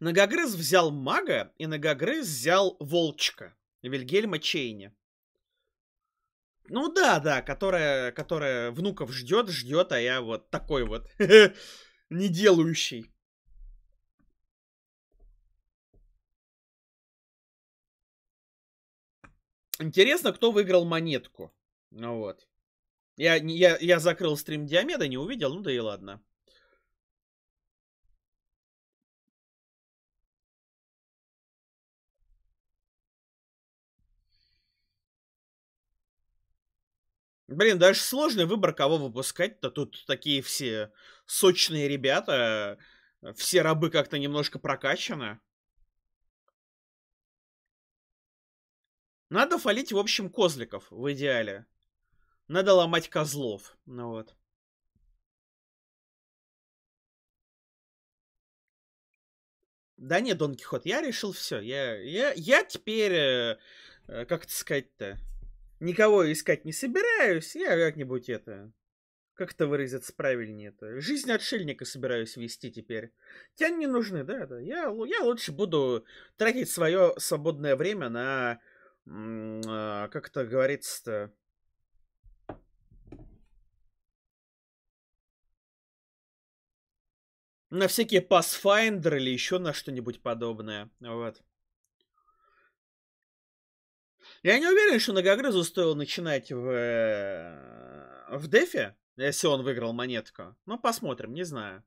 Многогрыз взял мага, и Многогрыз взял волчка Вильгельма Чейни. Ну да, да, которая, которая внуков ждет, ждет, а я вот такой вот не делающий. Интересно, кто выиграл монетку. Ну вот. Я, я, я закрыл стрим Диомеда, не увидел, ну да и ладно. Блин, даже сложный выбор, кого выпускать-то. Тут такие все сочные ребята. Э, все рабы как-то немножко прокачаны. Надо фалить, в общем, козликов в идеале. Надо ломать козлов. Ну вот. Да нет, Дон Кихот, я решил все. Я, я, я теперь, э, э, как это сказать-то, никого искать не собираюсь. Я как-нибудь это... Как это выразиться правильнее это? Жизнь отшельника собираюсь вести теперь. Те не нужны, да, да. Я, я лучше буду тратить свое свободное время на... А, как это говорится-то? на всякие Pathfinder или еще на что-нибудь подобное. Вот. Я не уверен, что Ногогрызу стоило начинать в, э, в дефе, если он выиграл монетку. Но посмотрим, не знаю.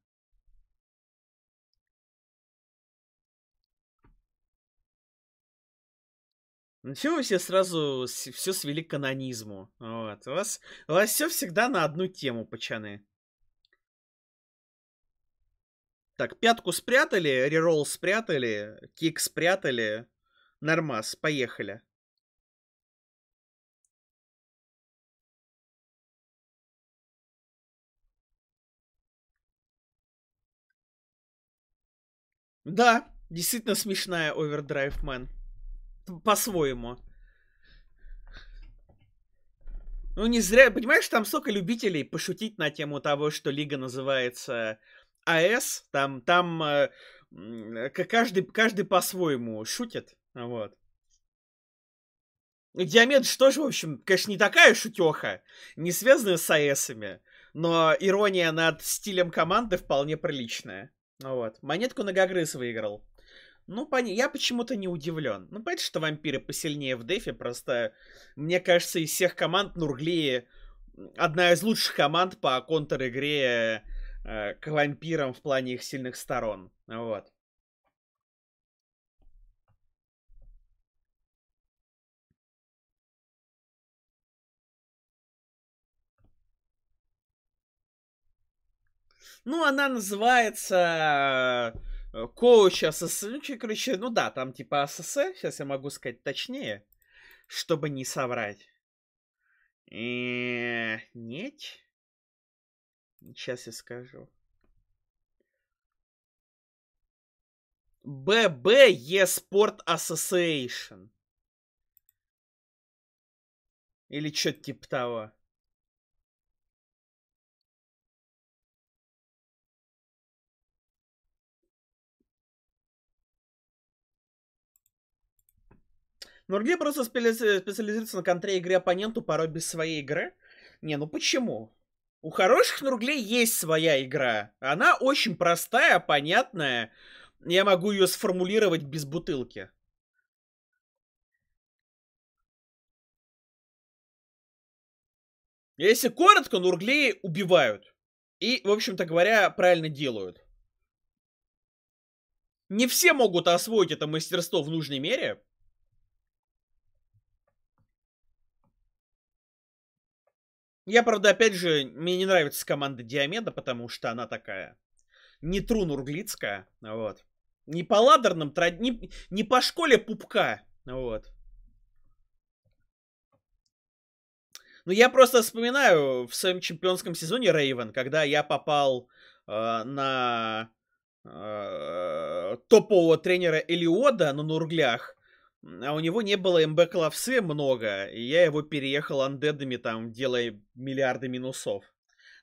Ну вы все сразу все свели к канонизму? Вот. У вас, у вас все всегда на одну тему, пачаны. Так, пятку спрятали, реролл спрятали, кик спрятали. Нормас, поехали. Да, действительно смешная Overdrive Man. По-своему. Ну, не зря, понимаешь, там столько любителей пошутить на тему того, что лига называется АС, там, там э, каждый, каждый по-своему шутит, вот. Диамет что же, в общем, конечно, не такая шутеха, не связанная с АСами, но ирония над стилем команды вполне приличная. Ну вот. Монетку Ногогрыз выиграл. Ну, пони... я почему-то не удивлен. Ну, понятно, что вампиры посильнее в дефе, просто, мне кажется, из всех команд Нурглии одна из лучших команд по контр-игре э, к вампирам в плане их сильных сторон. Вот. Ну, она называется э, коуч СС. Ну, короче, ну да, там типа СС. Сейчас я могу сказать точнее, чтобы не соврать. Э, нет. Сейчас я скажу. ББЕ Спорт Association. Или что-то типа того. Норгей просто специализируется на контре игры оппоненту, порой без своей игры. Не, ну почему? У хороших Нурглей есть своя игра. Она очень простая, понятная. Я могу ее сформулировать без бутылки. Если коротко, Нурглеи убивают. И, в общем-то говоря, правильно делают. Не все могут освоить это мастерство в нужной мере. Я, правда, опять же, мне не нравится команда Диамеда, потому что она такая не Трунурглицкая, вот. Не по ладерным, не, не по школе пупка, вот. Ну, я просто вспоминаю в своем чемпионском сезоне Рейвен, когда я попал э, на э, топового тренера Элиода на Нурглях, а у него не было МБ клавсы много, и я его переехал андедами, там, делая миллиарды минусов.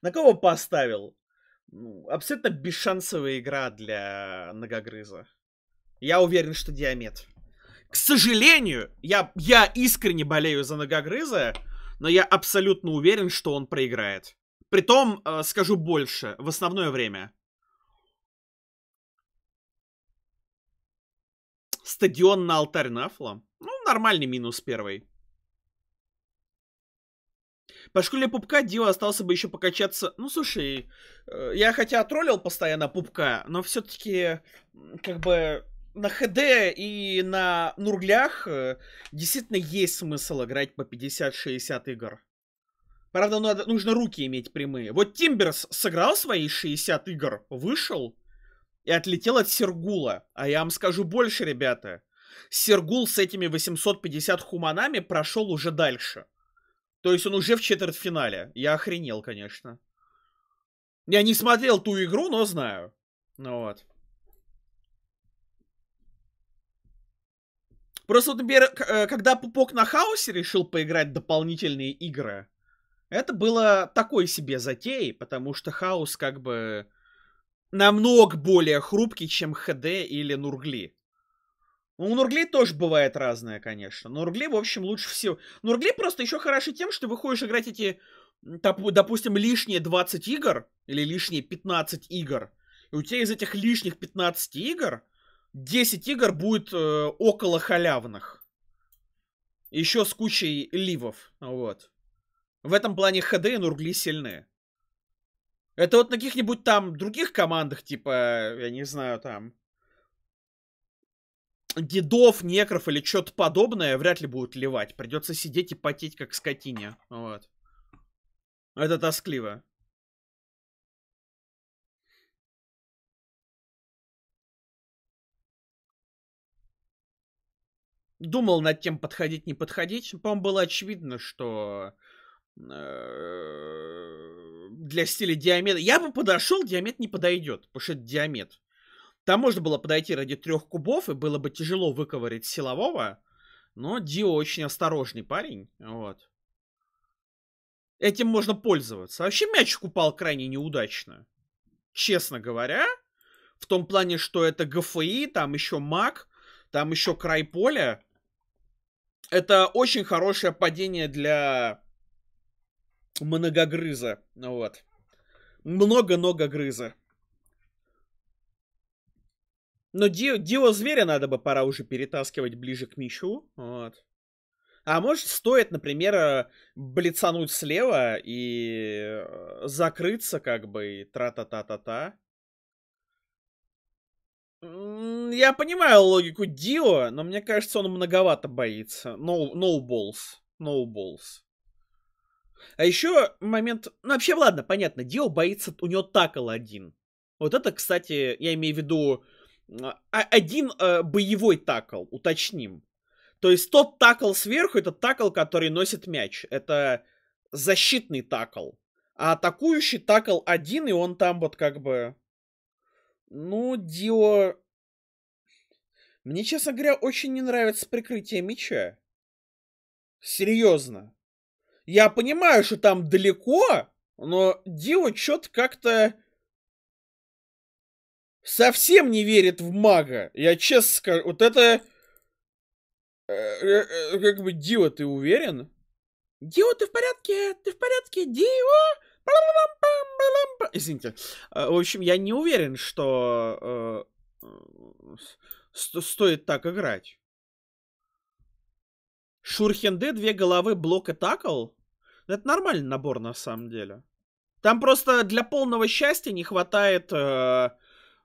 На кого поставил? Ну, абсолютно бесшансовая игра для ногогрыза. Я уверен, что диамет. К сожалению, я, я искренне болею за ногогрыза, но я абсолютно уверен, что он проиграет. Притом, э, скажу больше, в основное время. Стадион на алтарь Нафла. Ну, нормальный минус первый. По школе Пупка Дио остался бы еще покачаться. Ну, слушай, э, я хотя троллил постоянно Пупка, но все-таки, как бы, на ХД и на нурглях э, действительно есть смысл играть по 50-60 игр. Правда, надо, нужно руки иметь прямые. Вот Тимберс сыграл свои 60 игр, вышел, и отлетел от Сергула. А я вам скажу больше, ребята. Сергул с этими 850 хуманами прошел уже дальше. То есть он уже в четвертьфинале. Я охренел, конечно. Я не смотрел ту игру, но знаю. Ну вот. Просто, вот, например, э, когда Пупок на хаосе решил поиграть дополнительные игры, это было такой себе затеей, потому что хаос как бы намного более хрупкий, чем ХД или Нургли. Ну, у Нургли тоже бывает разное, конечно. Нургли, в общем, лучше всего. Нургли просто еще хороши тем, что вы ходишь играть эти, допустим, лишние 20 игр или лишние 15 игр. И у тебя из этих лишних 15 игр 10 игр будет э, около халявных. Еще с кучей ливов. Вот. В этом плане ХД и Нургли сильные. Это вот на каких-нибудь там других командах, типа, э, я не знаю, там, дедов, некров или что-то подобное вряд ли будут ливать. Придется сидеть и потеть, как скотине. Вот. Это тоскливо. Думал над тем, подходить, не подходить. По-моему, было очевидно, что э, для стиля диамет. Я бы подошел, диамет не подойдет, потому что это диамет. Там можно было подойти ради трех кубов, и было бы тяжело выковырить силового. Но Дио очень осторожный парень, вот. Этим можно пользоваться. А вообще мячик упал крайне неудачно. Честно говоря, в том плане, что это ГФИ, там еще маг, там еще край поля. Это очень хорошее падение для многогрыза. Вот. Много-много грыза. Но Дио, Дио зверя надо бы пора уже перетаскивать ближе к мячу. Вот. А может, стоит, например, блицануть слева и э, закрыться, как бы, и тра-та-та-та-та. Я понимаю логику Дио, но мне кажется, он многовато боится. No, no balls. No balls. А еще момент... Ну, вообще, ладно, понятно, Дио боится, у него такл один. Вот это, кстати, я имею в виду а, а, один э, боевой такл, уточним. То есть тот такл сверху, это такл, который носит мяч. Это защитный такл. А атакующий такл один, и он там вот как бы... Ну, Дио... Мне, честно говоря, очень не нравится прикрытие мяча. Серьезно. Я понимаю, что там далеко, но Дио что-то как-то совсем не верит в мага. Я честно скажу, вот это... Э, э, как бы, Дио, ты уверен? Дио, ты в порядке? Ты в порядке, Дио? Извините. Э, в общем, я не уверен, что э, стоит так играть. Шурхенды, две головы, блок и такл. Это нормальный набор на самом деле. Там просто для полного счастья не хватает э,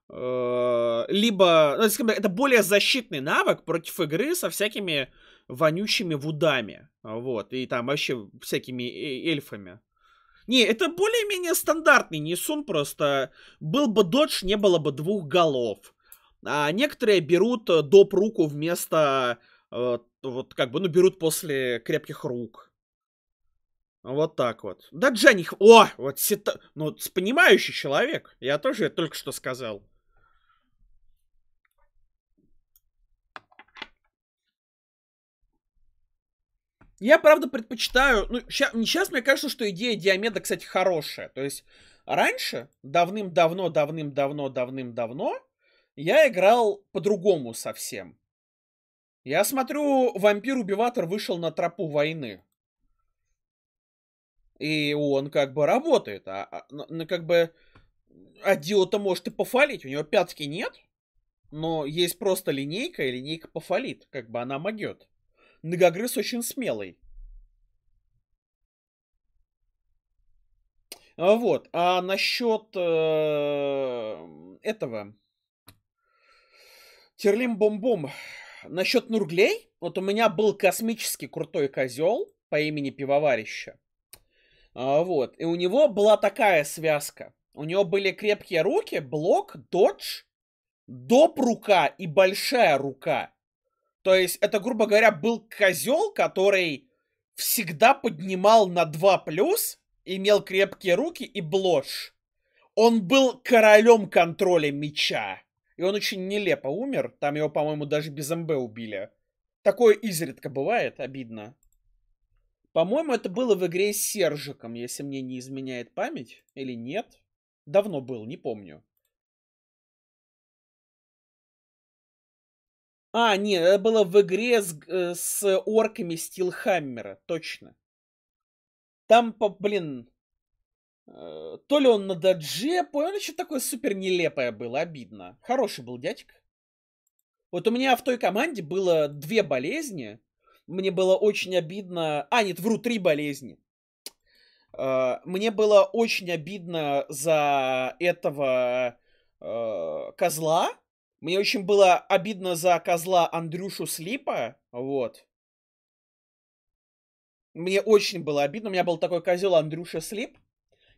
э, либо... Ну, это более защитный навык против игры со всякими вонючими вудами. Вот. И там вообще всякими э, эльфами. Не, это более-менее стандартный несун просто. Был бы додж, не было бы двух голов. А некоторые берут э, доп руку вместо вот как бы, ну, берут после крепких рук. Вот так вот. Да, Джани... О, вот сита... Ну, понимающий человек. Я тоже это только что сказал. Я, правда, предпочитаю... Ну, ща, сейчас мне кажется, что идея Диомеда, кстати, хорошая. То есть, раньше, давным-давно, давным-давно, давным-давно, я играл по-другому совсем. Я смотрю, вампир-убиватор вышел на тропу войны. И он как бы работает, а, а как бы... А Дио-то может и пофалить, у него пятки нет, но есть просто линейка, и линейка пофалит, как бы она могет. Многогрыз очень смелый. А вот, а насчет э, этого. Терлим-бом-бом. бомбом. бом насчет нурглей, вот у меня был космически крутой козел по имени Пивоварища. А, вот. И у него была такая связка. У него были крепкие руки, блок, додж, доп рука и большая рука. То есть это, грубо говоря, был козел, который всегда поднимал на 2 плюс, имел крепкие руки и блошь. Он был королем контроля меча. И он очень нелепо умер. Там его, по-моему, даже без МБ убили. Такое изредка бывает, обидно. По-моему, это было в игре с Сержиком, если мне не изменяет память. Или нет? Давно был, не помню. А, нет, это было в игре с, э, с орками Стилхаммера, точно. Там, блин, Э, то ли он на додже, понял, еще такое супер нелепое было, обидно. Хороший был дядька. Вот у меня в той команде было две болезни. Мне было очень обидно... А, нет, вру, три болезни. Э, мне было очень обидно за этого э, козла. Мне очень было обидно за козла Андрюшу Слипа. Вот. Мне очень было обидно. У меня был такой козел Андрюша Слип.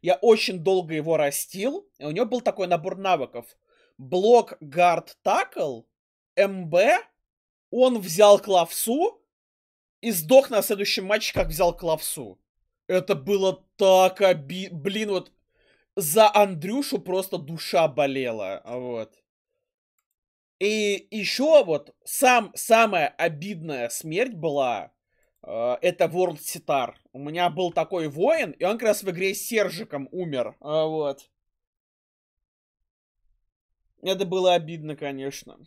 Я очень долго его растил, и у него был такой набор навыков. Блок, гард, такл, МБ, он взял клавсу и сдох на следующем матче, как взял клавсу. Это было так обидно. Блин, вот за Андрюшу просто душа болела. Вот. И еще вот сам, самая обидная смерть была Э, это World Sitar. У меня был такой воин, и он как раз в игре с Сержиком умер. А, вот. Это было обидно, конечно.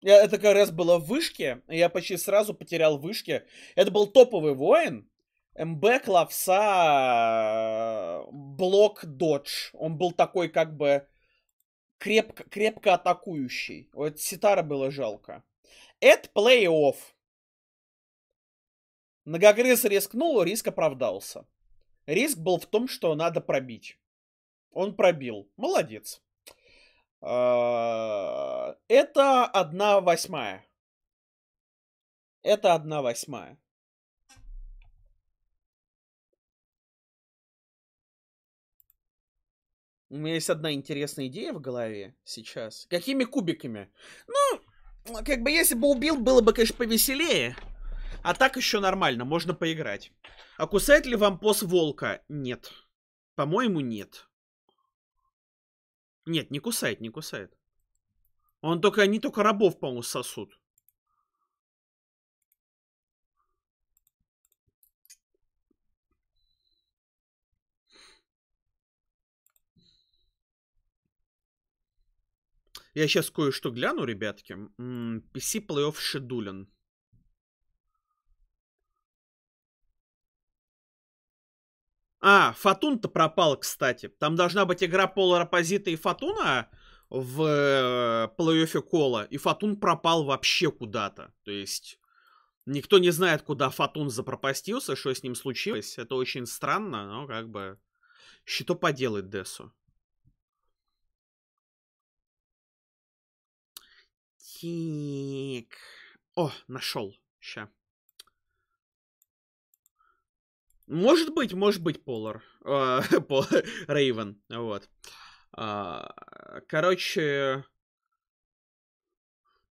Я, это как раз было в вышке. Я почти сразу потерял вышки. Это был топовый воин. МБ Клавса Блок Додж. Он был такой как бы крепко, крепко атакующий. Вот Ситара было жалко. Это плей-офф. Многогрыз рискнул, риск оправдался. Риск был в том, что надо пробить. Он пробил. Молодец. А, это одна восьмая. Это одна восьмая. У меня есть одна интересная идея в голове сейчас. Какими кубиками? Ну, как бы если бы убил, было бы, конечно, повеселее. А так еще нормально, можно поиграть. А кусает ли вам вампос волка? Нет. По-моему, нет. Нет, не кусает, не кусает. Он только, они только рабов, по-моему, сосут. Я сейчас кое-что гляну, ребятки. PC Playoff Шедулин. А, Фатун-то пропал, кстати. Там должна быть игра Поларопозита и Фатуна в э, плей-оффе Кола. И Фатун пропал вообще куда-то. То есть... Никто не знает, куда Фатун запропастился, что с ним случилось. Это очень странно, но как бы... Что поделать Десу? Тик. О, нашел. Сейчас. Может быть, может быть, а, Полар. Рейвен, вот. А, короче...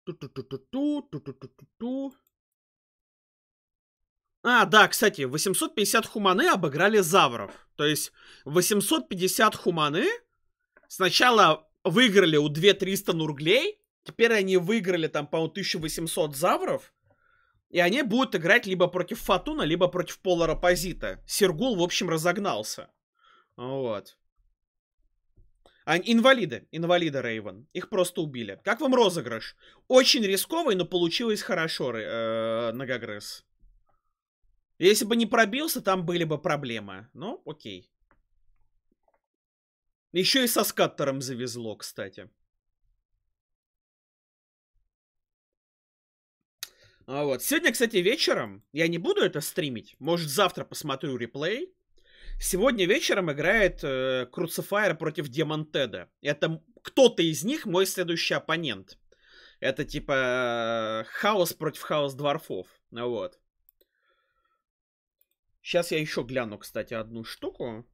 Ту-ту-ту-ту-ту, а, да, кстати, 850 хуманы обыграли завров. То есть 850 хуманы сначала выиграли у 2300 нурглей, теперь они выиграли там, по-моему, 1800 завров, и они будут играть либо против Фатуна, либо против Полара Позита. Сергул, в общем, разогнался. Вот. А, инвалиды. Инвалиды Рейвен. Их просто убили. Как вам розыгрыш? Очень рисковый, но получилось хорошо, э, Ногогрыз. Если бы не пробился, там были бы проблемы. Ну, окей. Еще и со скаттером завезло, кстати. А вот. Сегодня, кстати, вечером, я не буду это стримить, может, завтра посмотрю реплей. Сегодня вечером играет э, Круцифайр против Демонтеда. Это кто-то из них мой следующий оппонент. Это типа э, хаос против хаос дворфов. Ну вот. Сейчас я еще гляну, кстати, одну штуку.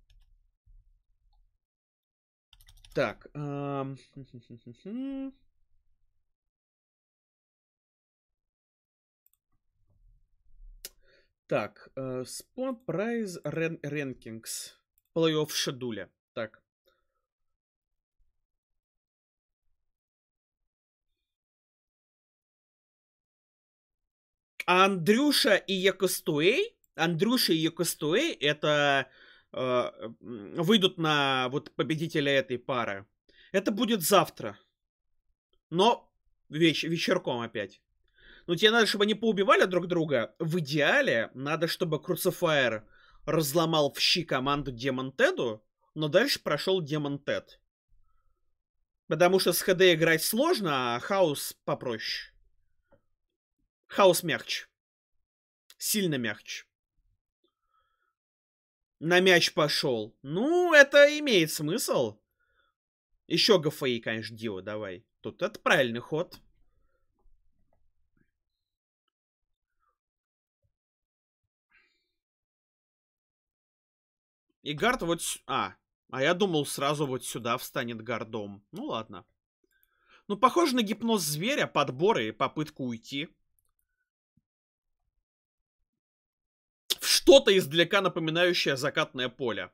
Так. Эм... Так, спон прайс ренкингс. Плей-офф шедуля. Так. Андрюша и Якостуэй, Андрюша и Якостуэй, это э, выйдут на вот победителя этой пары. Это будет завтра. Но веч вечерком опять. Ну тебе надо, чтобы они поубивали друг друга. В идеале надо, чтобы Круцифайр разломал в щи команду Демон Теду, но дальше прошел Демон Тед. Потому что с ХД играть сложно, а хаос попроще. Хаос мягче. Сильно мягче. На мяч пошел. Ну, это имеет смысл. Еще ГФИ, конечно, Дио, давай. Тут это правильный ход. И гард вот... А, а я думал, сразу вот сюда встанет гардом. Ну ладно. Ну, похоже на гипноз зверя, подборы и попытку уйти. В что-то издалека напоминающее закатное поле.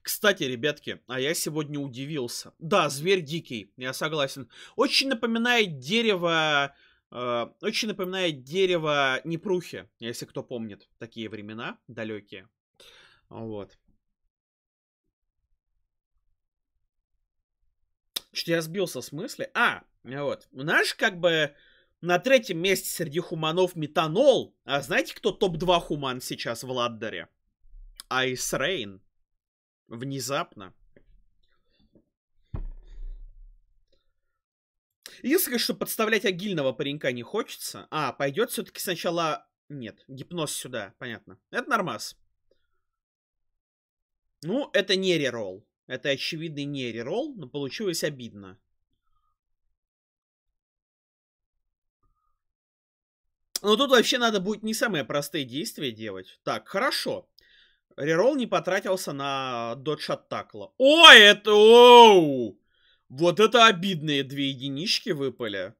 Кстати, ребятки, а я сегодня удивился. Да, зверь дикий, я согласен. Очень напоминает дерево Э, очень напоминает дерево Непрухи, если кто помнит такие времена далекие. Вот. что я сбился с мысли. А, вот. Наш как бы на третьем месте среди хуманов метанол. А знаете, кто топ-2 хуман сейчас в Ладдере? Айс Рейн. Внезапно. Единственное, что подставлять агильного паренька не хочется. А, пойдет все-таки сначала... Нет, гипноз сюда, понятно. Это нормас. Ну, это не реролл. Это очевидный не реролл, но получилось обидно. Но тут вообще надо будет не самые простые действия делать. Так, хорошо. Реролл не потратился на додж от О, это... Оу! Вот это обидные две единички выпали.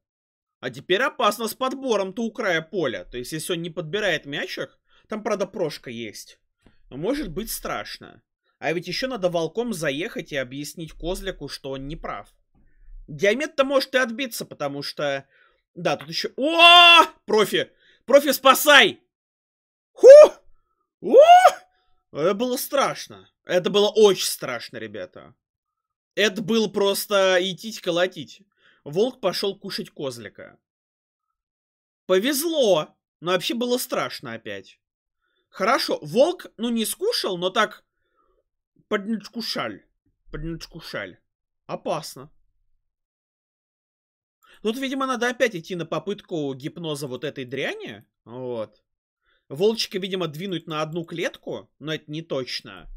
А теперь опасно с подбором-то у края поля. То есть, если он не подбирает мячик, там, правда, прошка есть. Но может быть страшно. А ведь еще надо волком заехать и объяснить козляку, что он не прав. Диамет-то может и отбиться, потому что... Да, тут еще... О! Профи! Профи, спасай! Ху! О! Это было страшно. Это было очень страшно, ребята. Это было просто идти колотить. Волк пошел кушать козлика. Повезло, но вообще было страшно опять. Хорошо, волк, ну не скушал, но так поднечкушаль, поднечкушаль, Опасно. Тут, видимо, надо опять идти на попытку гипноза вот этой дряни. Вот. Волчика, видимо, двинуть на одну клетку, но это не точно.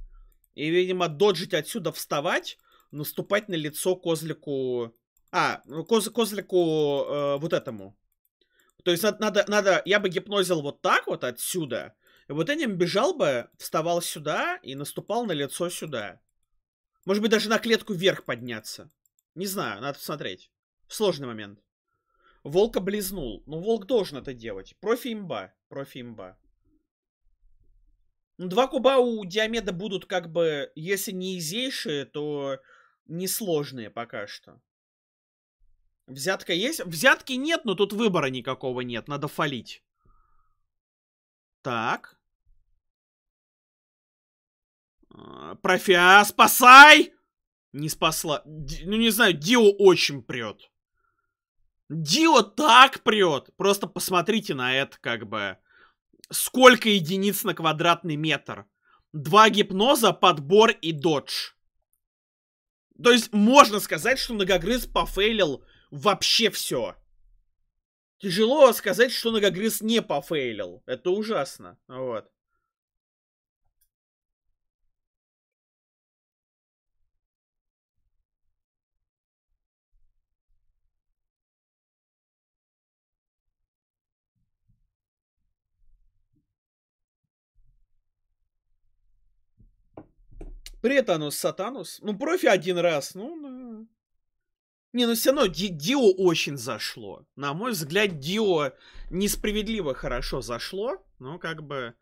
И, видимо, доджить отсюда вставать, наступать на лицо козлику... А, ну, коз, козлику э, вот этому. То есть надо, надо, надо, я бы гипнозил вот так вот отсюда, и вот этим бежал бы, вставал сюда и наступал на лицо сюда. Может быть, даже на клетку вверх подняться. Не знаю, надо посмотреть. Сложный момент. Волка близнул, Но ну, волк должен это делать. Профи имба. Профи имба. Ну, два куба у Диомеда будут как бы, если не изейшие, то несложные пока что. Взятка есть? Взятки нет, но тут выбора никакого нет. Надо фалить. Так. А, Профиа, спасай! Не спасла. Ди, ну, не знаю, Дио очень прет. Дио так прет. Просто посмотрите на это, как бы. Сколько единиц на квадратный метр? Два гипноза, подбор и додж. То есть можно сказать, что ногогрыз пофейлил вообще все. Тяжело сказать, что ногогрыз не пофейлил. Это ужасно. Вот. Претанус, Сатанус. Ну, профи один раз, ну... Не, ну все равно Ди Дио очень зашло. На мой взгляд, Дио несправедливо хорошо зашло. Ну, как бы...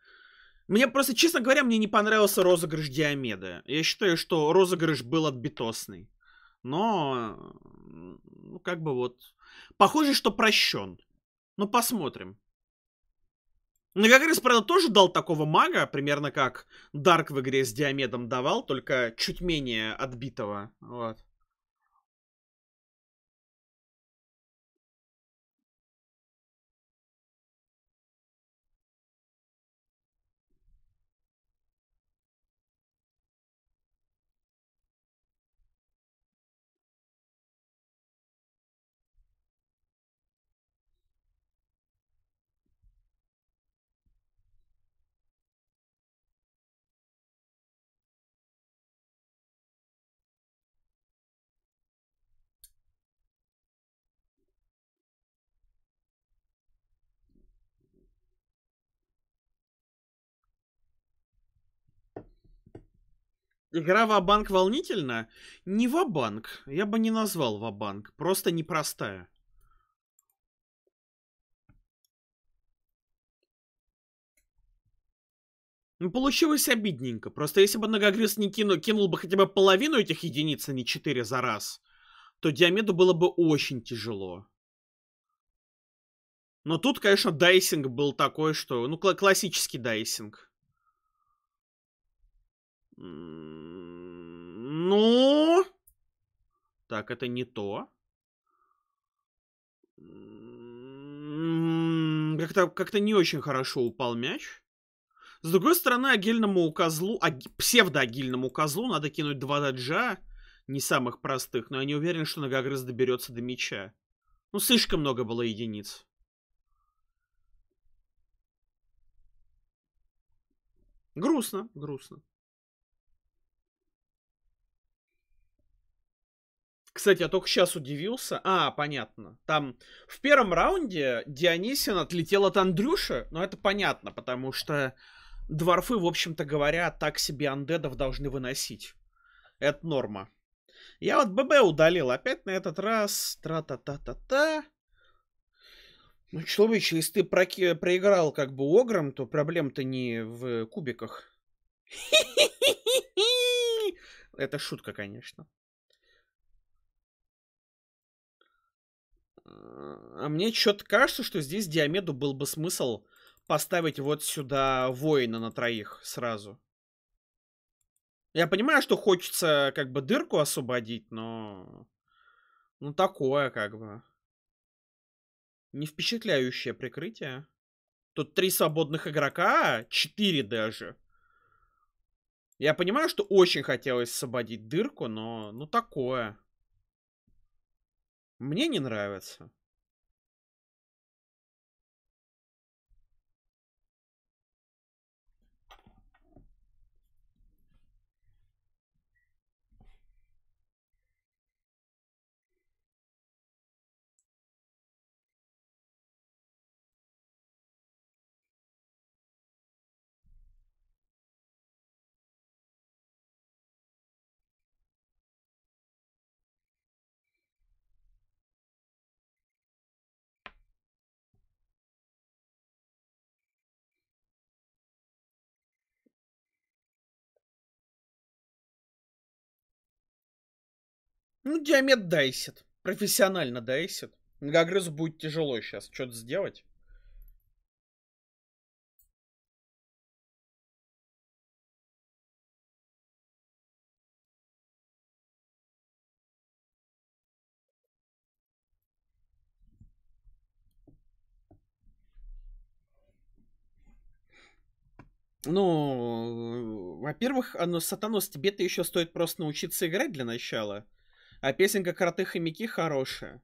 Мне просто, честно говоря, мне не понравился розыгрыш Диомеда. Я считаю, что розыгрыш был отбитосный. Но, ну, как бы вот... Похоже, что прощен. Ну, посмотрим. Многогрыз, ну, правда, тоже дал такого мага, примерно как Дарк в игре с Диамедом давал, только чуть менее отбитого. Вот. Игра в Вабанк волнительна? Не в Вабанк. Я бы не назвал в Вабанк. Просто непростая. Ну, получилось обидненько. Просто если бы Нагагрис не кинул, кинул бы хотя бы половину этих единиц, а не четыре за раз, то Диамеду было бы очень тяжело. Но тут, конечно, дайсинг был такой, что... Ну, кл классический дайсинг. Mm. Ну? Так, это не то. Как-то как не очень хорошо упал мяч. С другой стороны, агильному козлу, а, псевдоагильному козлу надо кинуть два даджа, не самых простых, но я не уверен, что ногогрыз доберется до мяча. Ну, слишком много было единиц. Грустно, грустно. Кстати, я только сейчас удивился. А, понятно. Там в первом раунде Дионисин отлетел от Андрюши, но это понятно, потому что дворфы, в общем-то говоря, так себе андедов должны выносить. Это норма. Я вот ББ удалил опять на этот раз. Тра-та-та-та-та. Ну, человече, если ты проки... проиграл как бы огром, то проблем-то не в кубиках. Это шутка, конечно. А мне что-то кажется, что здесь Диамеду был бы смысл поставить вот сюда воина на троих сразу. Я понимаю, что хочется как бы дырку освободить, но... Ну, такое как бы. Не впечатляющее прикрытие. Тут три свободных игрока, четыре даже. Я понимаю, что очень хотелось освободить дырку, но... Ну, такое. Мне не нравится. Ну, Диамет дайсит. Профессионально дайсит. Гагрызу будет тяжело сейчас что-то сделать. Ну, во-первых, оно сатану с тебе-то еще стоит просто научиться играть для начала. А песенка «Кроты хомяки» хорошая.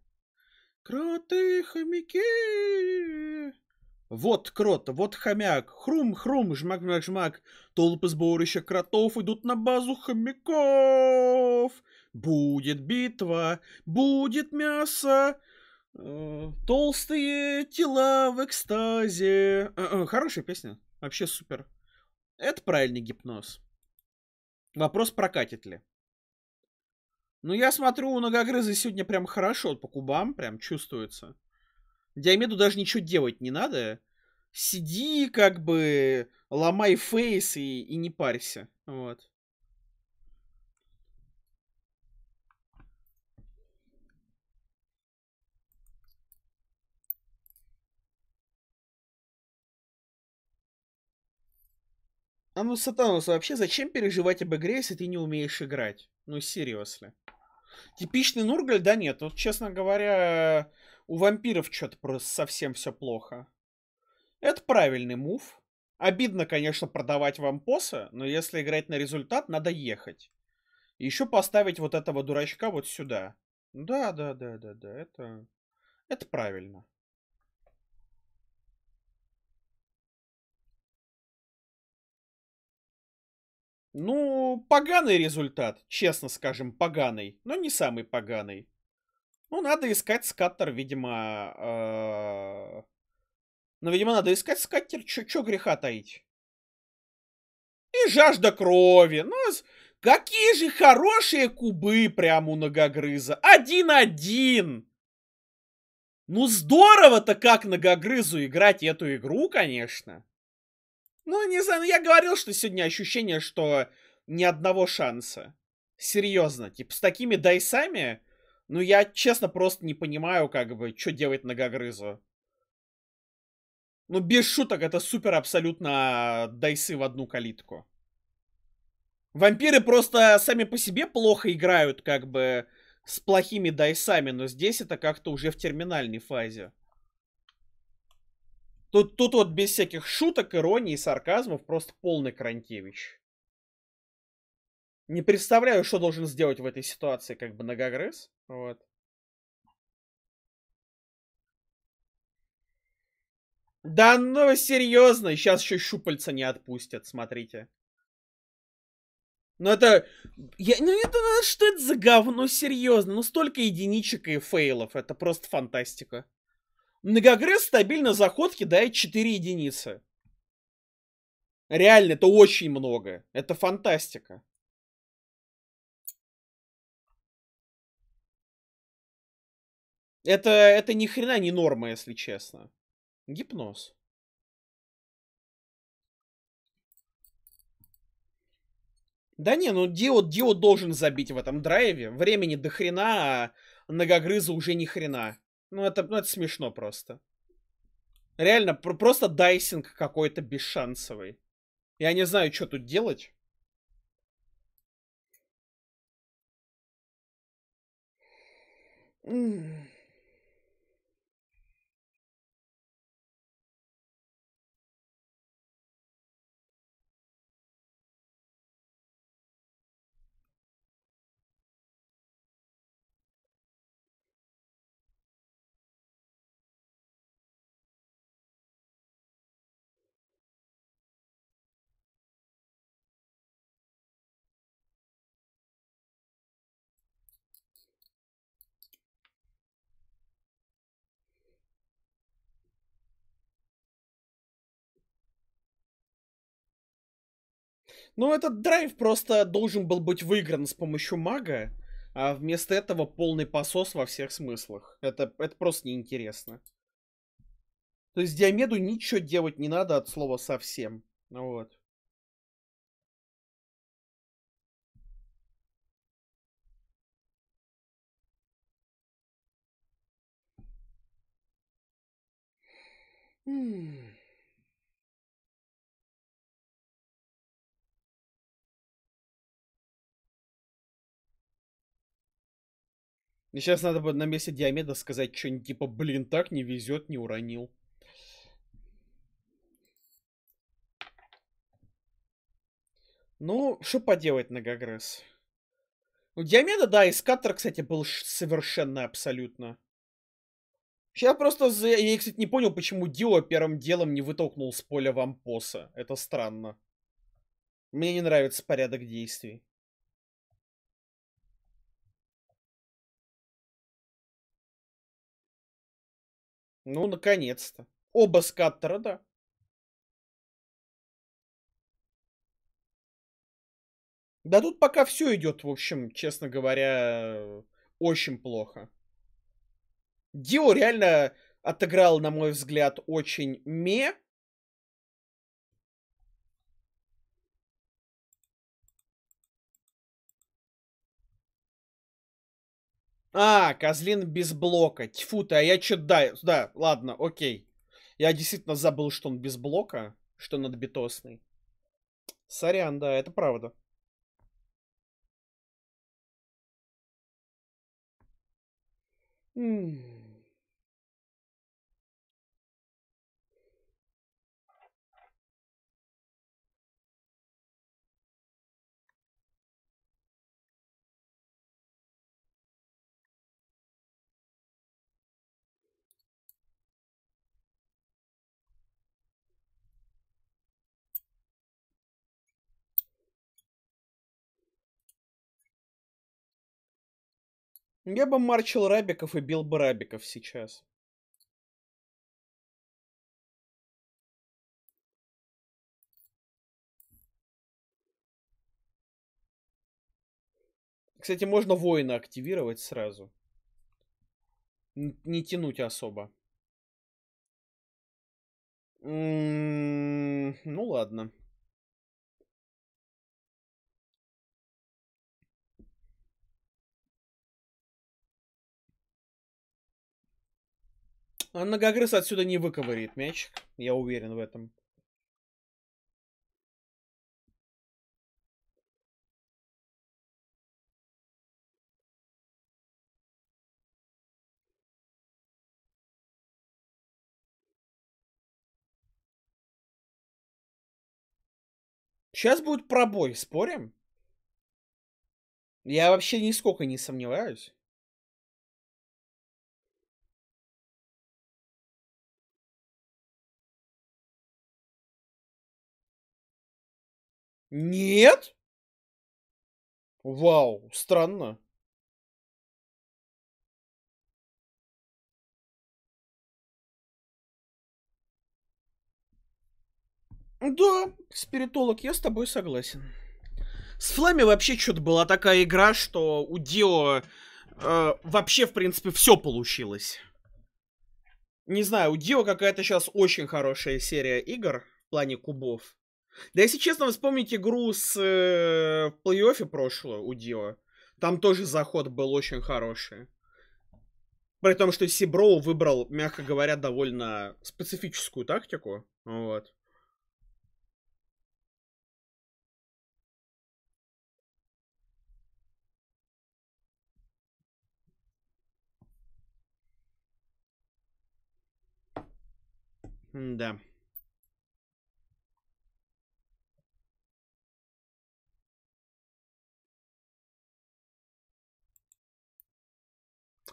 Кроты хомяки. Вот крот, вот хомяк, хрум-хрум, жмак-жмак-жмак. Толпы сборища кротов идут на базу хомяков. Будет битва, будет мясо, э, толстые тела в экстазе. Э, э, хорошая песня, вообще супер. Это правильный гипноз. Вопрос, прокатит ли. Ну, я смотрю, у многогрыза сегодня прям хорошо по кубам, прям чувствуется. Диамеду даже ничего делать не надо. Сиди, как бы, ломай фейс и, и не парься. Вот. А ну, Сатанус, а вообще зачем переживать об игре, если ты не умеешь играть? Ну, серьезно. Типичный Нургаль? Да нет, вот честно говоря, у вампиров что-то просто совсем все плохо. Это правильный мув. Обидно, конечно, продавать вам поса, но если играть на результат, надо ехать. И еще поставить вот этого дурачка вот сюда. Да, да, да, да, да, это... Это правильно. Ну, поганый результат, честно скажем, поганый, но не самый поганый. Ну, надо искать скаттер, видимо. Э... Ну, видимо, надо искать скаттер, чё, чё греха таить. И жажда крови. Ну, какие же хорошие кубы прямо у многогрыза. Один-один. Ну, здорово-то как многогрызу играть эту игру, конечно. Ну, не знаю, я говорил, что сегодня ощущение, что ни одного шанса. Серьезно, типа, с такими дайсами, ну, я, честно, просто не понимаю, как бы, что делать многогрызу. Ну, без шуток, это супер абсолютно дайсы в одну калитку. Вампиры просто сами по себе плохо играют, как бы, с плохими дайсами, но здесь это как-то уже в терминальной фазе. Тут, тут вот без всяких шуток, иронии и сарказмов просто полный Кранкевич. Не представляю, что должен сделать в этой ситуации как бы Нагогрыз. Вот. Да ну серьезно, сейчас еще щупальца не отпустят, смотрите. Ну это... Я, ну это ну, что это за говно, серьезно? Ну столько единичек и фейлов, это просто фантастика. Многогресс стабильно заходки дает кидает 4 единицы. Реально, это очень много. Это фантастика. Это, это ни хрена не норма, если честно. Гипноз. Да не, ну Дио Дио должен забить в этом драйве. Времени до хрена, а многогрыза уже ни хрена. Ну, это, ну, это смешно просто. Реально, просто дайсинг какой-то бесшансовый. Я не знаю, что тут делать. Mm. Ну этот драйв просто должен был быть выигран с помощью мага, а вместо этого полный посос во всех смыслах. Это, это просто неинтересно. То есть Диомеду ничего делать не надо от слова совсем. Ну вот. Hmm. Мне сейчас надо бы на месте Диомеда сказать что-нибудь типа, блин, так не везет, не уронил. Ну, что поделать, Нагагресс. У ну, Диомеда, да, и Скаттер, кстати, был совершенно абсолютно. Я просто, я, кстати, не понял, почему Дио первым делом не вытолкнул с поля вампоса. Это странно. Мне не нравится порядок действий. Ну, наконец-то. Оба скаттера, да? Да тут пока все идет, в общем, честно говоря, очень плохо. Дио реально отыграл, на мой взгляд, очень ме. А, козлин без блока. Тьфу ты, а я чё, да, да, ладно, окей. Я действительно забыл, что он без блока, что он отбитосный. Сорян, да, это правда. Ммм. Я бы марчил Рабиков и бил бы Рабиков сейчас. Кстати, можно воина активировать сразу. Не тянуть особо. М -м -м, ну ладно. А многогрыз отсюда не выковырит мячик. Я уверен в этом. Сейчас будет пробой, спорим? Я вообще нисколько не сомневаюсь. Нет? Вау, странно. Да, спиритолог, я с тобой согласен. С Флами вообще что-то была такая игра, что у Дио э, вообще, в принципе, все получилось. Не знаю, у Дио какая-то сейчас очень хорошая серия игр в плане кубов. Да если честно, вспомните игру с э, в плей-оффе прошлого у Дио. Там тоже заход был очень хороший. При том, что Сиброу выбрал, мягко говоря, довольно специфическую тактику. Вот. Да.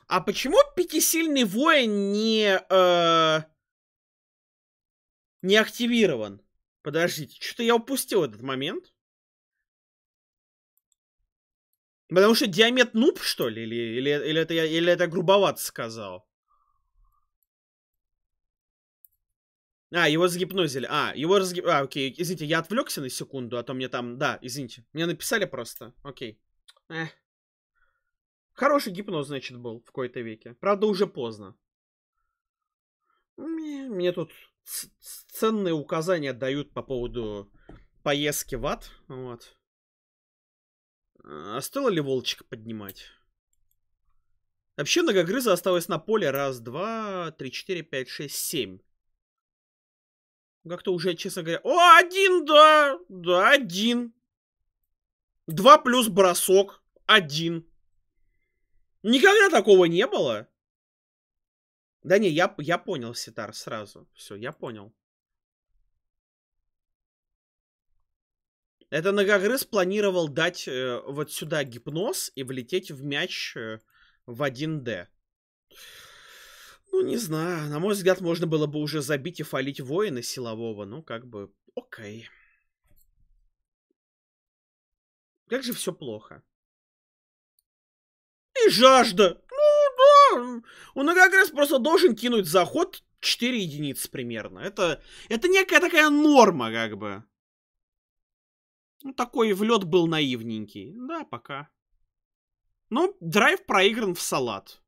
а почему пятисильный воин не... Э, не активирован? Подождите, что-то я упустил этот момент. Потому что диамет нуб, что ли? Или, или, или, это, я, или это грубовато сказал? А, его загипнозили. А, его разгиб? А, окей, извините, я отвлекся на секунду, а то мне там... Да, извините, мне написали просто. Окей. Эх. Хороший гипноз, значит, был в какой-то веке. Правда, уже поздно. Мне, мне тут ценные указания дают по поводу поездки в ад. Вот. А стоило ли волчика поднимать? Вообще многогрыза осталось на поле. Раз, два, три, четыре, пять, шесть, семь. Как-то уже, честно говоря... О, один, да! Да, один. Два плюс бросок. Один. Никогда такого не было. Да не, я, я понял, Ситар, сразу. Все, я понял. Это Нагогрыз планировал дать э, вот сюда гипноз и влететь в мяч э, в 1D. Ну, не знаю. На мой взгляд, можно было бы уже забить и фалить воина силового. Ну, как бы, окей. Как же все плохо. И жажда. Ну да, он как раз просто должен кинуть заход ход 4 единицы примерно. Это, это некая такая норма, как бы. Ну, такой в лед был наивненький. Да, пока. Ну, драйв проигран в салат.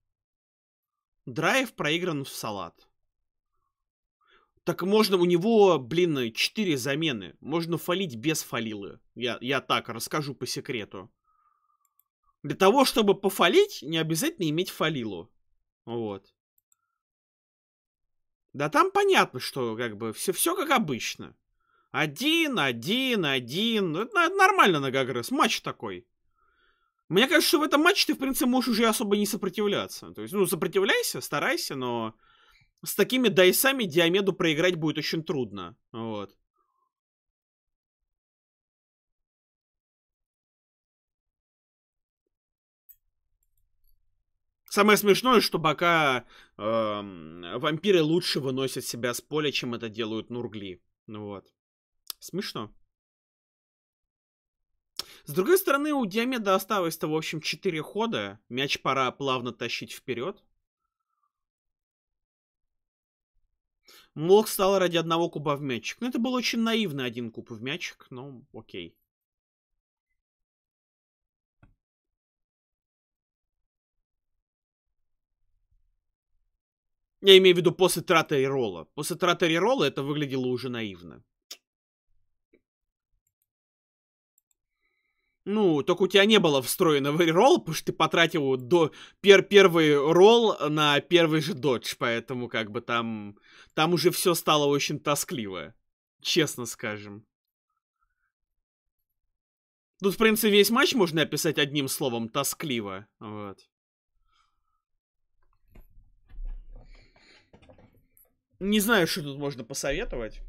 Драйв проигран в салат. Так можно у него, блин, 4 замены. Можно фалить без фалилы. Я, я так расскажу по секрету. Для того, чтобы пофалить, не обязательно иметь фалилу. Вот. Да там понятно, что как бы все, все как обычно. Один, один, один. Это нормально на Гагресс. Матч такой. Мне кажется, что в этом матче ты, в принципе, можешь уже особо не сопротивляться. То есть, ну, сопротивляйся, старайся, но с такими дайсами Диамеду проиграть будет очень трудно. Вот. Самое смешное, что пока э, эм, вампиры лучше выносят себя с поля, чем это делают нургли. Ну вот. Смешно. С другой стороны, у Диамеда осталось-то, в общем, 4 хода. Мяч пора плавно тащить вперед. Мог стал ради одного куба в мячик. Ну, это был очень наивный один куб в мячик, но окей. Я имею в виду после траты реролла. После траты реролла это выглядело уже наивно. Ну, только у тебя не было встроенного реролла, потому что ты потратил до пер первый ролл на первый же додж, поэтому как бы там... Там уже все стало очень тоскливо, честно скажем. Тут, в принципе, весь матч можно описать одним словом «тоскливо». Вот. Не знаю, что тут можно посоветовать.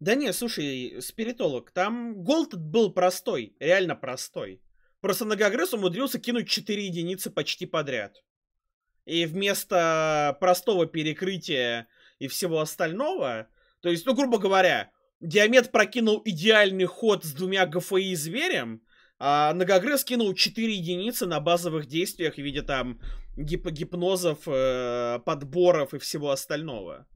Да не, слушай, спиритолог, там голд был простой, реально простой. Просто Нагагресс умудрился кинуть 4 единицы почти подряд. И вместо простого перекрытия и всего остального, то есть, ну, грубо говоря, Диамет прокинул идеальный ход с двумя ГФИ зверем, а Нагагры скинул 4 единицы на базовых действиях в виде там гип гипнозов, э подборов и всего остального.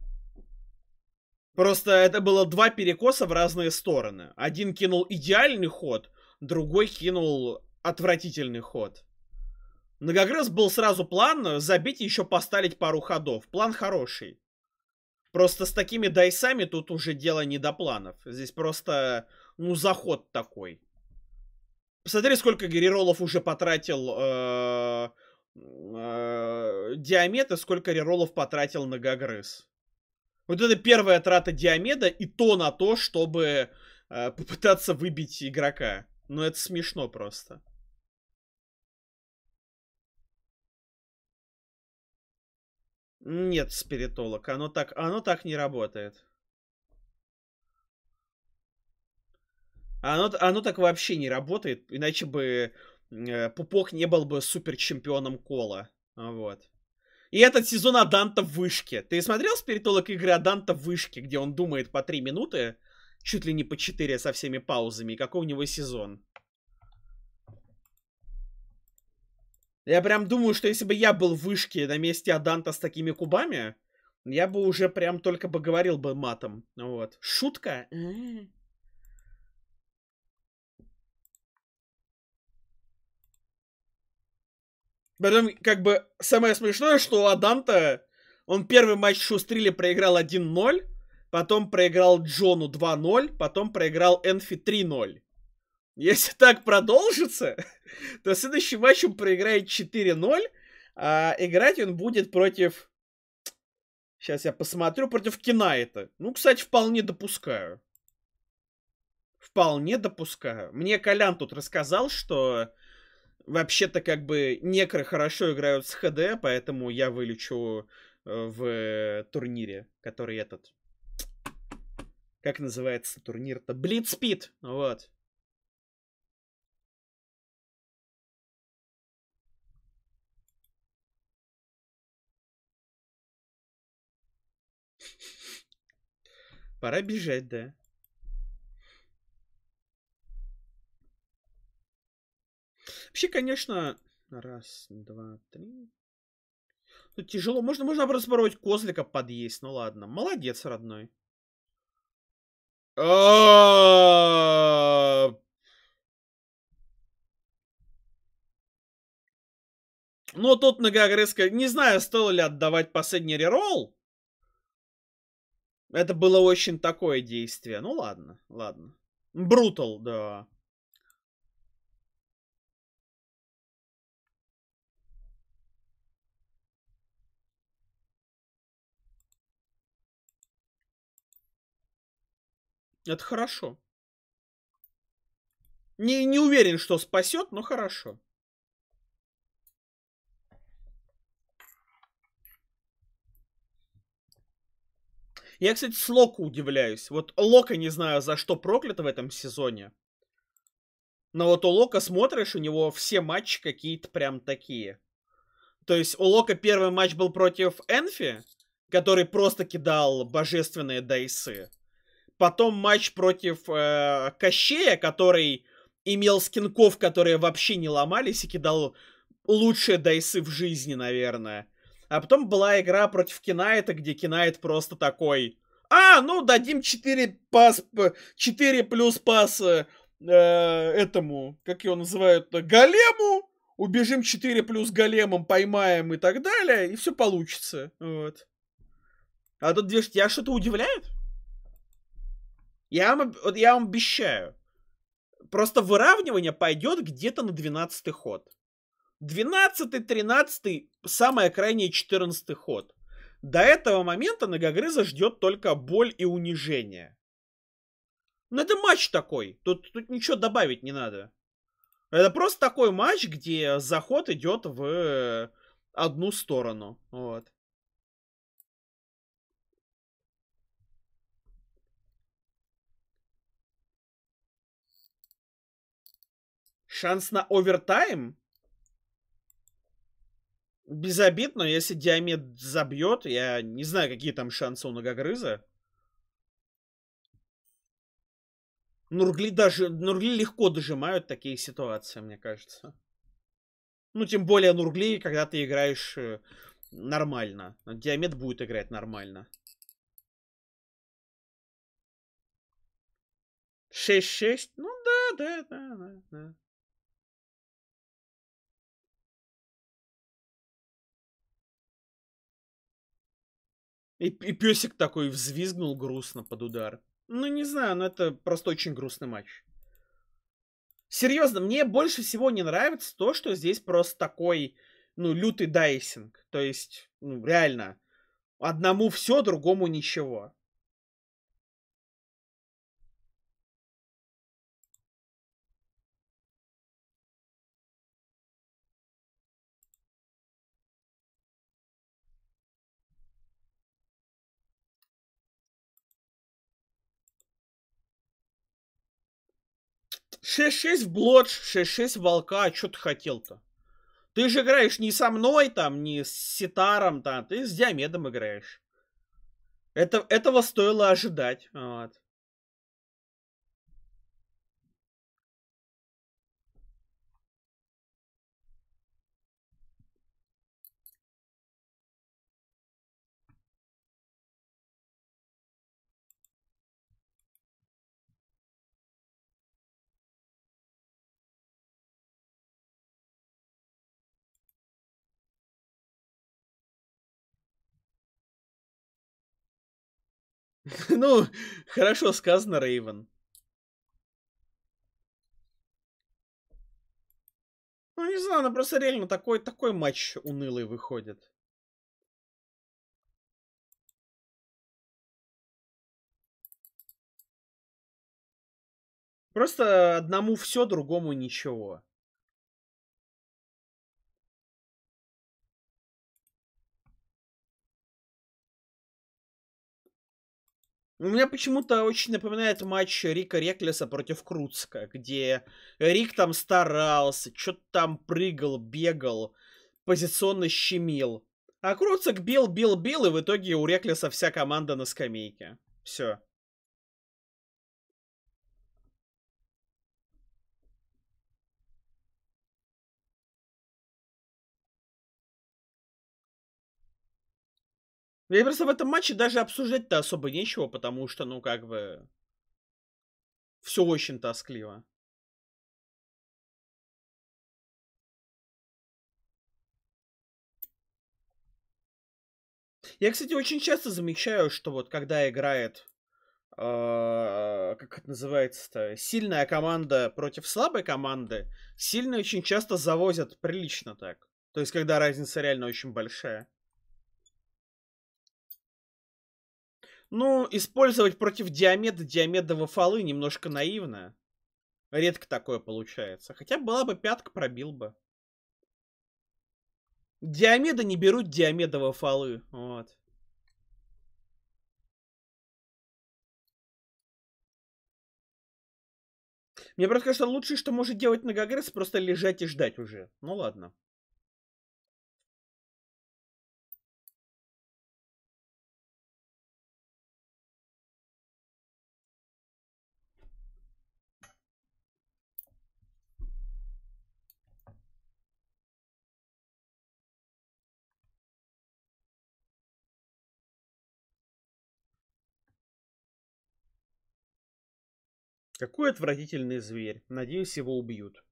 Просто это было два перекоса в разные стороны. Один кинул идеальный ход, другой кинул отвратительный ход. Многогрыз был сразу план забить и еще поставить пару ходов. План хороший. Просто с такими дайсами тут уже дело не до планов. Здесь просто, ну, заход такой. Посмотри, сколько реролов уже потратил э, э Диамет и сколько реролов потратил на Гагрыс. Вот это первая трата Диамеда и то на то, чтобы э, попытаться выбить игрока. Но ну, это смешно просто. Нет, спиритолог, оно так, оно так не работает. Оно, оно так вообще не работает, иначе бы э, Пупок не был бы супер чемпионом Кола. Вот. И этот сезон Аданта в вышке. Ты смотрел спиритолог игры Аданта в вышке, где он думает по 3 минуты, чуть ли не по 4 со всеми паузами, и какой у него сезон? Я прям думаю, что если бы я был в вышке на месте Аданта с такими кубами, я бы уже прям только бы говорил бы матом. Вот. Шутка? Потом, как бы, самое смешное, что у Аданта, он первый матч Шустрили проиграл 1-0, потом проиграл Джону 2-0, потом проиграл Энфи 3-0. Если так продолжится, то следующий матч он проиграет 4-0, а играть он будет против... Сейчас я посмотрю, против Кина это. Ну, кстати, вполне допускаю. Вполне допускаю. Мне Колян тут рассказал, что Вообще-то, как бы, некры хорошо играют с ХД, поэтому я вылечу э, в турнире, который этот... Как называется турнир-то? Блицпит! Вот. Пора бежать, да. Вообще, конечно... Раз, два, три... Ну, тяжело. Можно, можно распороть козлика подъесть. Ну ладно. Молодец, родной. Но тут многогрызка... Не знаю, стоило ли отдавать последний реролл. Это было очень такое действие. Ну ладно, ладно. Брутал, да. Это хорошо. Не, не уверен, что спасет, но хорошо. Я, кстати, с Лока удивляюсь. Вот Лока не знаю, за что проклят в этом сезоне. Но вот у Лока смотришь, у него все матчи какие-то прям такие. То есть у Лока первый матч был против Энфи, который просто кидал божественные дайсы. Потом матч против э, Кощея, который имел скинков, которые вообще не ломались и кидал лучшие дайсы в жизни, наверное. А потом была игра против Кинайта, где Кинайт просто такой... А, ну дадим 4 пас... 4 плюс паса э, этому, как его называют, галему. Убежим 4 плюс големом, поймаем и так далее. И все получится. Вот. А тут движки, тебя что-то удивляет? Я вам, я вам обещаю. Просто выравнивание пойдет где-то на 12 ход. 12, 13, самое крайнее 14 ход. До этого момента Нагогрыза ждет только боль и унижение. Ну это матч такой, тут, тут ничего добавить не надо. Это просто такой матч, где заход идет в одну сторону. Вот. Шанс на овертайм? Безобидно, если Диамет забьет, я не знаю, какие там шансы у Многогрыза. Нургли даже, Нургли легко дожимают такие ситуации, мне кажется. Ну, тем более Нургли, когда ты играешь э, нормально. Диамет будет играть нормально. 6-6? Ну да, да, да, да, да. И, и песик такой взвизгнул грустно под удар. Ну, не знаю, но ну, это просто очень грустный матч. Серьезно, мне больше всего не нравится то, что здесь просто такой, ну, лютый дайсинг. То есть, ну, реально, одному все, другому ничего. 6-6 в Блодж, 6-6 в Волка, а что ты хотел-то? Ты же играешь не со мной там, не с Ситаром там, ты с Диамедом играешь. Это, этого стоило ожидать. Вот. Ну, хорошо сказано, Рейвен. Ну, не знаю, ну просто реально такой, такой матч унылый выходит. Просто одному все, другому ничего. У меня почему-то очень напоминает матч Рика Реклеса против Круцка, где Рик там старался, что-то там прыгал, бегал, позиционно щемил. А Круцк бил, бил, бил, и в итоге у Реклеса вся команда на скамейке. Все. Ну, я просто в этом матче даже обсуждать-то особо нечего, потому что, ну, как бы... Все очень тоскливо. Я, кстати, очень часто замечаю, что вот когда играет, э, как это называется-то, сильная команда против слабой команды, сильные очень часто завозят прилично так. То есть, когда разница реально очень большая. Ну, использовать против диамеда Диомедова фолы немножко наивно. Редко такое получается. Хотя была бы пятка, пробил бы. Диомеда не берут Диомедова фолы. Вот. Мне просто кажется, лучшее, что может делать нагогресс, просто лежать и ждать уже. Ну ладно. Какой отвратительный зверь. Надеюсь, его убьют.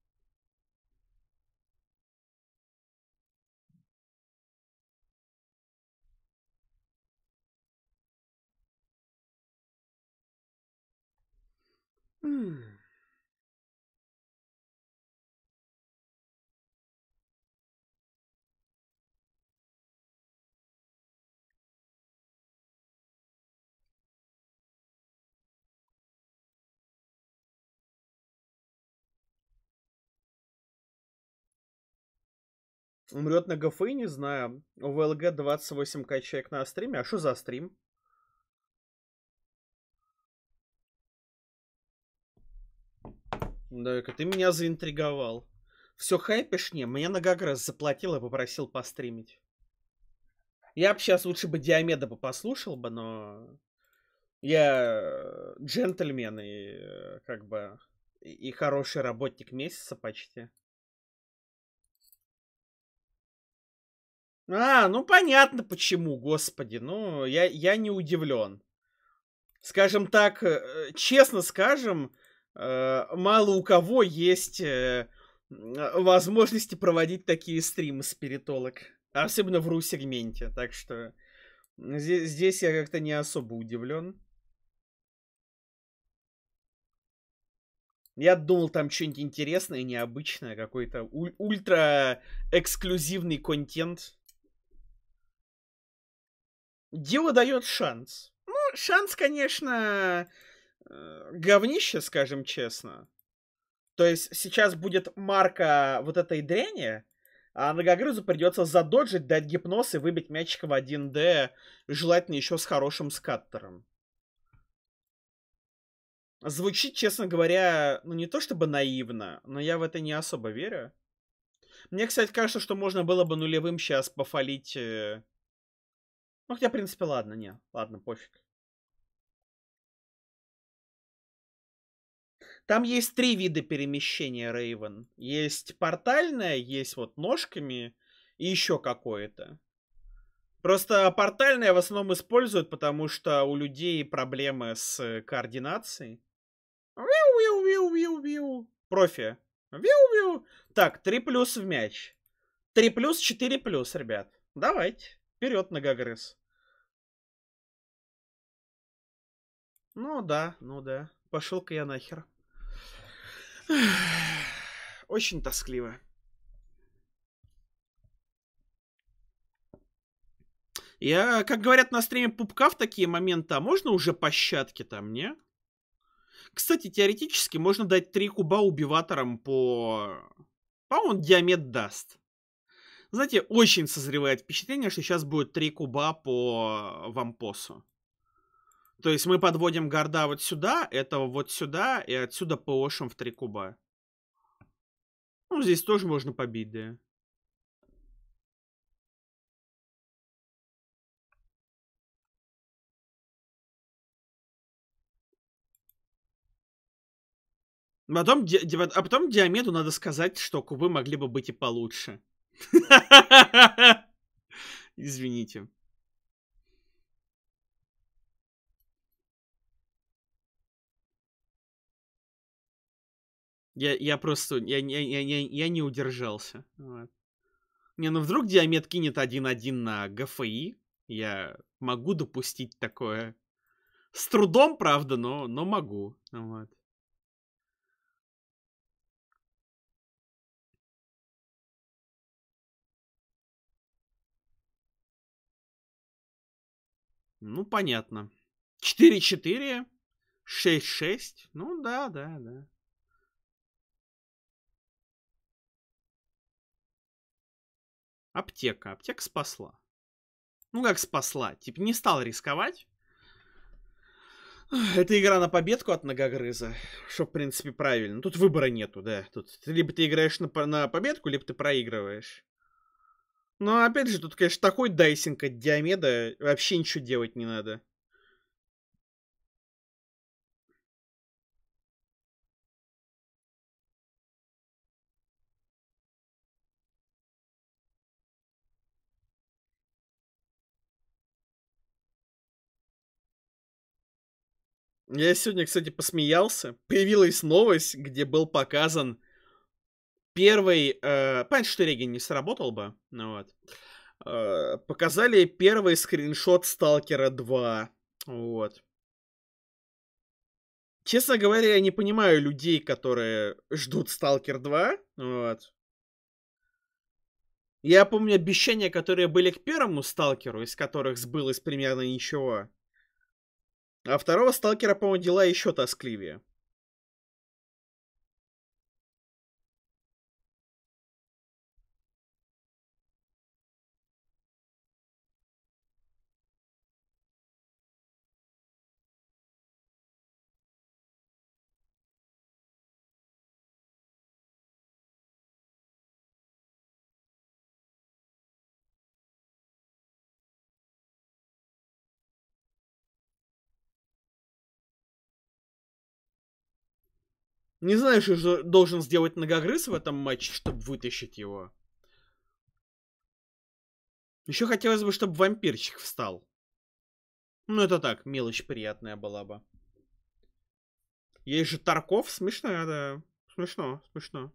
Mm. Умрет на ГФИ, не знаю. у ВЛГ 28к человек на стриме. А что за стрим? Да-ка, ты меня заинтриговал. Все хайпишь? Не, мне на Гаграс заплатил и попросил постримить. Я бы сейчас лучше бы диамеда бы послушал бы, но... Я э, джентльмен и э, как бы... И хороший работник месяца почти. А, ну понятно почему, господи. Ну, я, я не удивлен. Скажем так, э, честно скажем, э, мало у кого есть э, возможности проводить такие стримы спиритолог. Особенно в ру-сегменте. Так что здесь, здесь я как-то не особо удивлен. Я думал, там что-нибудь интересное, необычное, какой-то ультра-эксклюзивный контент. Дело дает шанс. Ну, шанс, конечно, э, говнище, скажем честно. То есть сейчас будет марка вот этой дряни, а многогрызу придется задоджить, дать гипноз и выбить мячик в 1D, желательно еще с хорошим скаттером. Звучит, честно говоря, ну не то чтобы наивно, но я в это не особо верю. Мне, кстати, кажется, что можно было бы нулевым сейчас пофалить э, ну, хотя, в принципе, ладно, не, ладно, пофиг. Там есть три вида перемещения Рейвен. Есть портальная, есть вот ножками и еще какое-то. Просто портальное в основном используют, потому что у людей проблемы с координацией. Виу-виу-виу-виу-виу. Профи. Виу-виу. Так, три плюс в мяч. три плюс, четыре плюс, ребят. Давайте. Вперед, многогрыз. Ну да, ну да. Пошел-ка я нахер. Очень тоскливо. Я, как говорят на стриме пупка в такие моменты, а можно уже по щатке там, не? Кстати, теоретически можно дать три куба убиваторам по... По-моему, диамет даст. Знаете, очень созревает впечатление, что сейчас будет три куба по э, вампосу. То есть мы подводим горда вот сюда, этого вот сюда, и отсюда пошим в три куба. Ну, здесь тоже можно побить, да. Потом, а потом Диамеду надо сказать, что кубы могли бы быть и получше. Извините. Я, я просто, я, я, я, я, я не удержался. Вот. Не, ну вдруг Диамет кинет 1-1 на ГФИ. Я могу допустить такое. С трудом, правда, но, но могу. Вот. Ну, понятно. 4-4, 6-6. Ну, да, да, да. Аптека. Аптека спасла. Ну, как спасла? Типа, не стал рисковать. Это игра на победку от многогрыза, что, в принципе, правильно. Тут выбора нету, да. Тут либо ты играешь на, на победку, либо ты проигрываешь. Но ну, а опять же, тут, конечно, такой дайсинг от Диомеда, вообще ничего делать не надо. Я сегодня, кстати, посмеялся. Появилась новость, где был показан первый... Э, понятно, что Реген не сработал бы, ну вот. Э, показали первый скриншот Сталкера 2, вот. Честно говоря, я не понимаю людей, которые ждут Сталкер 2, вот. Я помню обещания, которые были к первому Сталкеру, из которых сбылось примерно ничего. А второго Сталкера, по-моему, дела еще тоскливее. Не знаю, что должен сделать Ногогрыз в этом матче, чтобы вытащить его. Еще хотелось бы, чтобы вампирчик встал. Ну, это так, мелочь приятная была бы. Есть же Тарков, смешно, да. Смешно, смешно.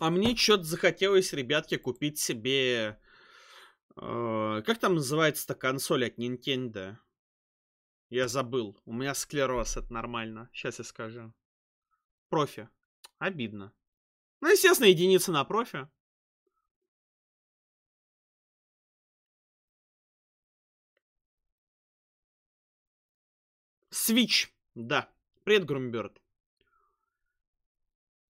А мне что-то захотелось, ребятки, купить себе... Э, как там называется-то консоль от Nintendo? Я забыл. У меня склероз, это нормально. Сейчас я скажу. Профи. Обидно. Ну, естественно, единица на профи. Свич. Да. Привет, Грумберт.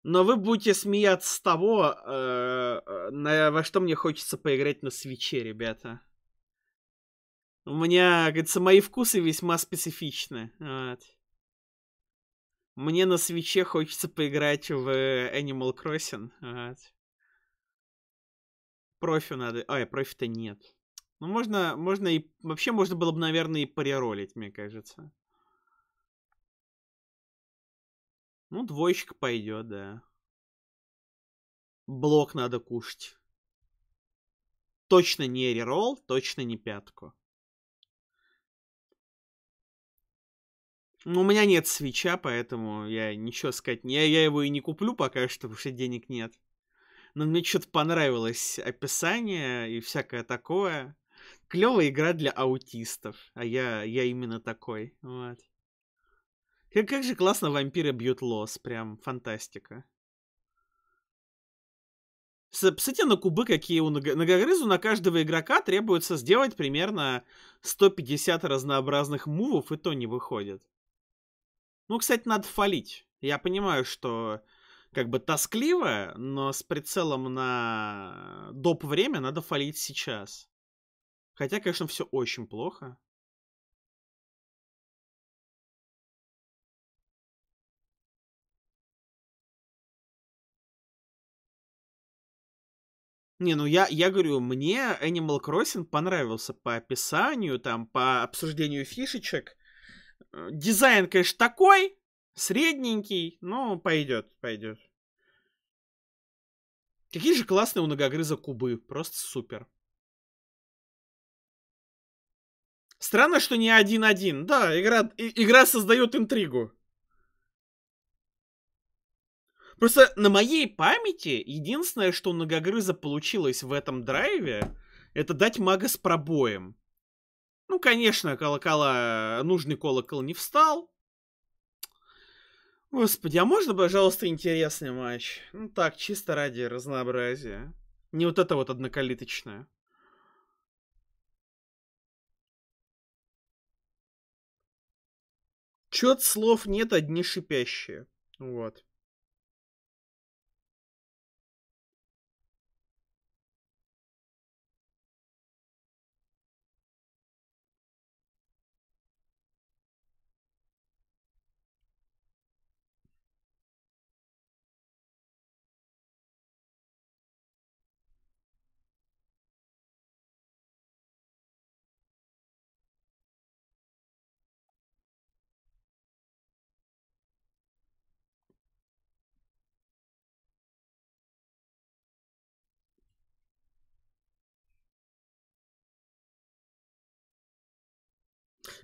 Но вы будете смеяться с того, э, э, на, во что мне хочется поиграть на свече, ребята. У меня, говорится, мои вкусы весьма специфичны. Вот. Мне на свече хочется поиграть в Animal Crossing. Вот. Профи надо... Ай, профи-то нет. Ну, можно, можно и... Вообще можно было бы, наверное, и преролить, мне кажется. Ну, двоечка пойдет, да. Блок надо кушать. Точно не рерол, точно не пятку. Ну, у меня нет свеча, поэтому я ничего сказать не... Я, я его и не куплю пока что, потому что денег нет. Но мне что-то понравилось описание и всякое такое. Клевая игра для аутистов, а я, я именно такой. Вот. Как, как же классно вампиры бьют лос, прям фантастика. Посмотрите на кубы, какие у Нагогрызу. На каждого игрока требуется сделать примерно 150 разнообразных мувов, и то не выходит. Ну, кстати, надо фалить. Я понимаю, что как бы тоскливо, но с прицелом на доп время надо фалить сейчас. Хотя, конечно, все очень плохо. Не, ну я, я говорю, мне Animal Crossing понравился по описанию, там, по обсуждению фишечек. Э, дизайн, конечно, такой, средненький, но пойдет, пойдет. Какие же классные у многогрыза кубы, просто супер. Странно, что не один-один. Да, игра, и, игра создает интригу. Просто на моей памяти единственное, что у Многогрыза получилось в этом драйве, это дать мага с пробоем. Ну, конечно, колокола, э, нужный колокол не встал. Господи, а можно, пожалуйста, интересный матч? Ну так, чисто ради разнообразия. Не вот это вот однокалиточное. Чет слов нет, одни шипящие. Вот.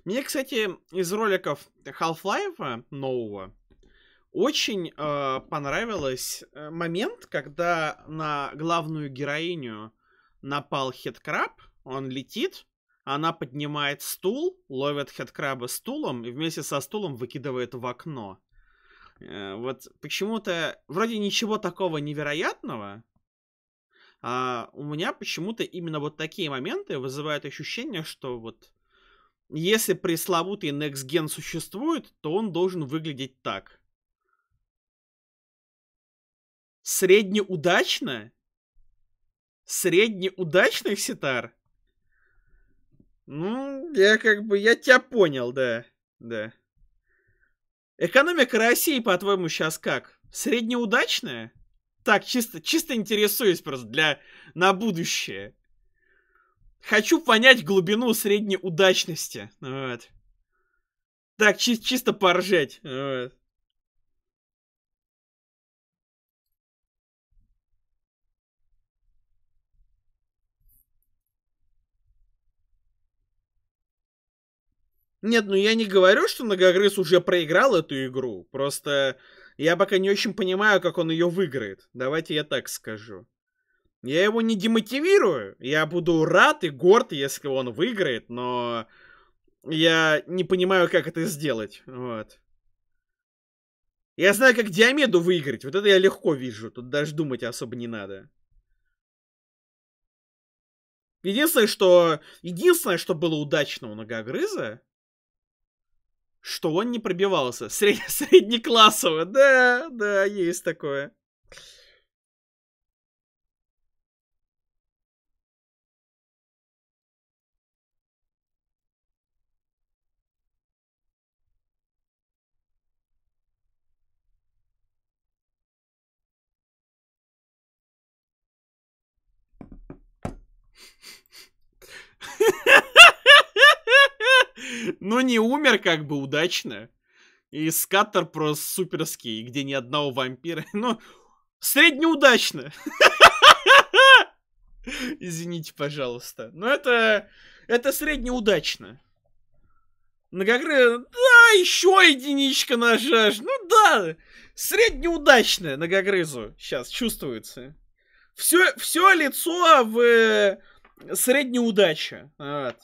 Мне, кстати, из роликов Half-Life нового очень э, понравилось э, момент, когда на главную героиню напал хедкраб, он летит, она поднимает стул, ловит хедкраба стулом и вместе со стулом выкидывает в окно. Э, вот почему-то вроде ничего такого невероятного, а у меня почему-то именно вот такие моменты вызывают ощущение, что вот если пресловутый Next Gen существует, то он должен выглядеть так. Среднеудачно? Среднеудачный ситар? Ну, я как бы, я тебя понял, да, да. Экономика России, по-твоему, сейчас как? Среднеудачная? Так, чисто, чисто интересуюсь просто для... на будущее. Хочу понять глубину средней удачности. Вот. Так, чи чисто поржать. Вот. Нет, ну я не говорю, что Многогрыз уже проиграл эту игру. Просто я пока не очень понимаю, как он ее выиграет. Давайте я так скажу. Я его не демотивирую. Я буду рад и горд, если он выиграет, но я не понимаю, как это сделать. Вот. Я знаю, как Диомеду выиграть. Вот это я легко вижу. Тут даже думать особо не надо. Единственное, что... Единственное, что было удачно у Многогрыза, что он не пробивался. Среднеклассово. Да, да, есть такое. Ну, не умер как бы удачно. И скаттер просто суперский, где ни одного вампира. Ну, среднеудачно. Извините, пожалуйста. Но это... Это среднеудачно. Многогры... Да, еще единичка нажашь. Ну да, среднеудачная многогрызу. Сейчас чувствуется все, все лицо в э, средней удаче. Вот.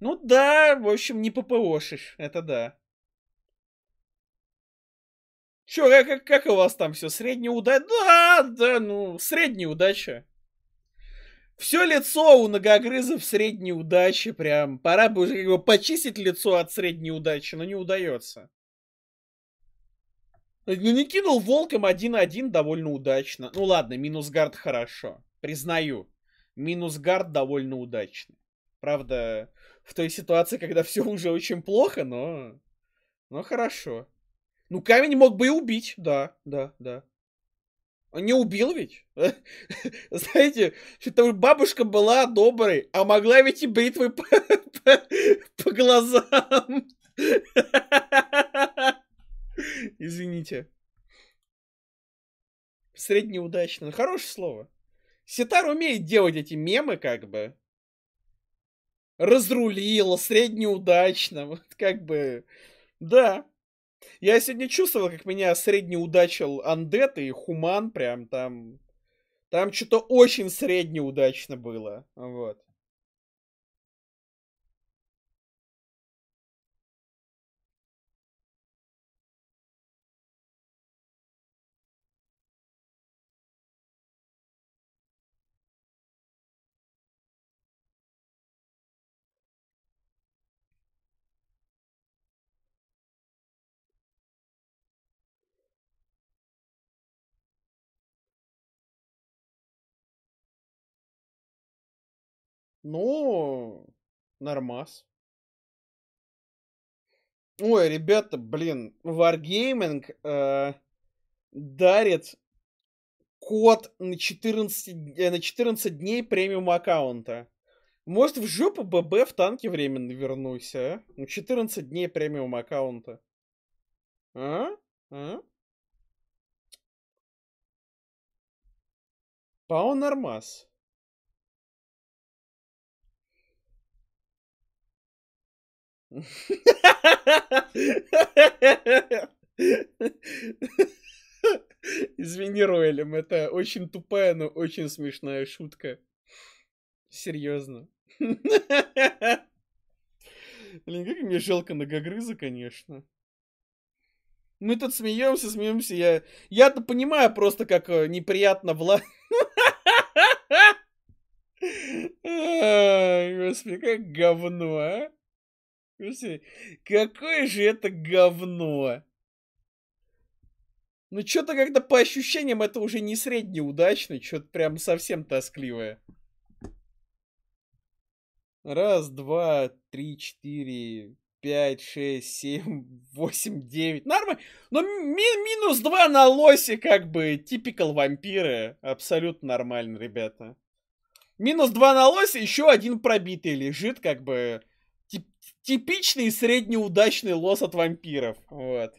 Ну да, в общем, не ППОшишь, это да. Чё, как, как у вас там все? Средняя удача? Да, да, ну, средняя удача. Все лицо у ногогрыза в средней удачи прям. Пора бы уже как почистить лицо от средней удачи, но не удается. Ну, не кинул волком 1-1 довольно удачно. Ну ладно, минус гард хорошо. Признаю. Минус гард довольно удачно. Правда, в той ситуации, когда все уже очень плохо, но... Но хорошо. Ну, камень мог бы и убить, да, да, да. Он не убил ведь? Знаете, что-то бабушка была доброй, а могла ведь и бритвой по, по, по глазам. Извините. Среднеудачно. Хорошее слово. Ситар умеет делать эти мемы, как бы. Разрулила, среднеудачно. Вот как бы... Да. Я сегодня чувствовал, как меня среднеудачил Андет и Хуман прям там... Там что-то очень среднеудачно было. Вот. Ну, нормас. Ой, ребята, блин, Wargaming э, дарит код на 14, э, на 14 дней премиум аккаунта. Может, в жопу ББ в танке временно вернусь, а? Ну, 14 дней премиум аккаунта. А? А? Пао Нормас. Извини, Ройлем, это очень тупая, но очень смешная шутка. Серьезно. Блин, как мне жалко ногогрыза, конечно. Мы тут смеемся, смеемся. Я... Я-то понимаю просто, как э, неприятно вла... Господи, как говно, а? Какое же это говно! Ну, что-то как-то по ощущениям это уже не среднеудачно, что-то прям совсем тоскливое. Раз, два, три, четыре, пять, шесть, семь, восемь, девять. Нормально. Но ну, ми минус два на лосе, как бы, типикал вампиры. Абсолютно нормально, ребята. Минус два на лосе, еще один пробитый лежит, как бы типичный среднеудачный лос от вампиров. Вот.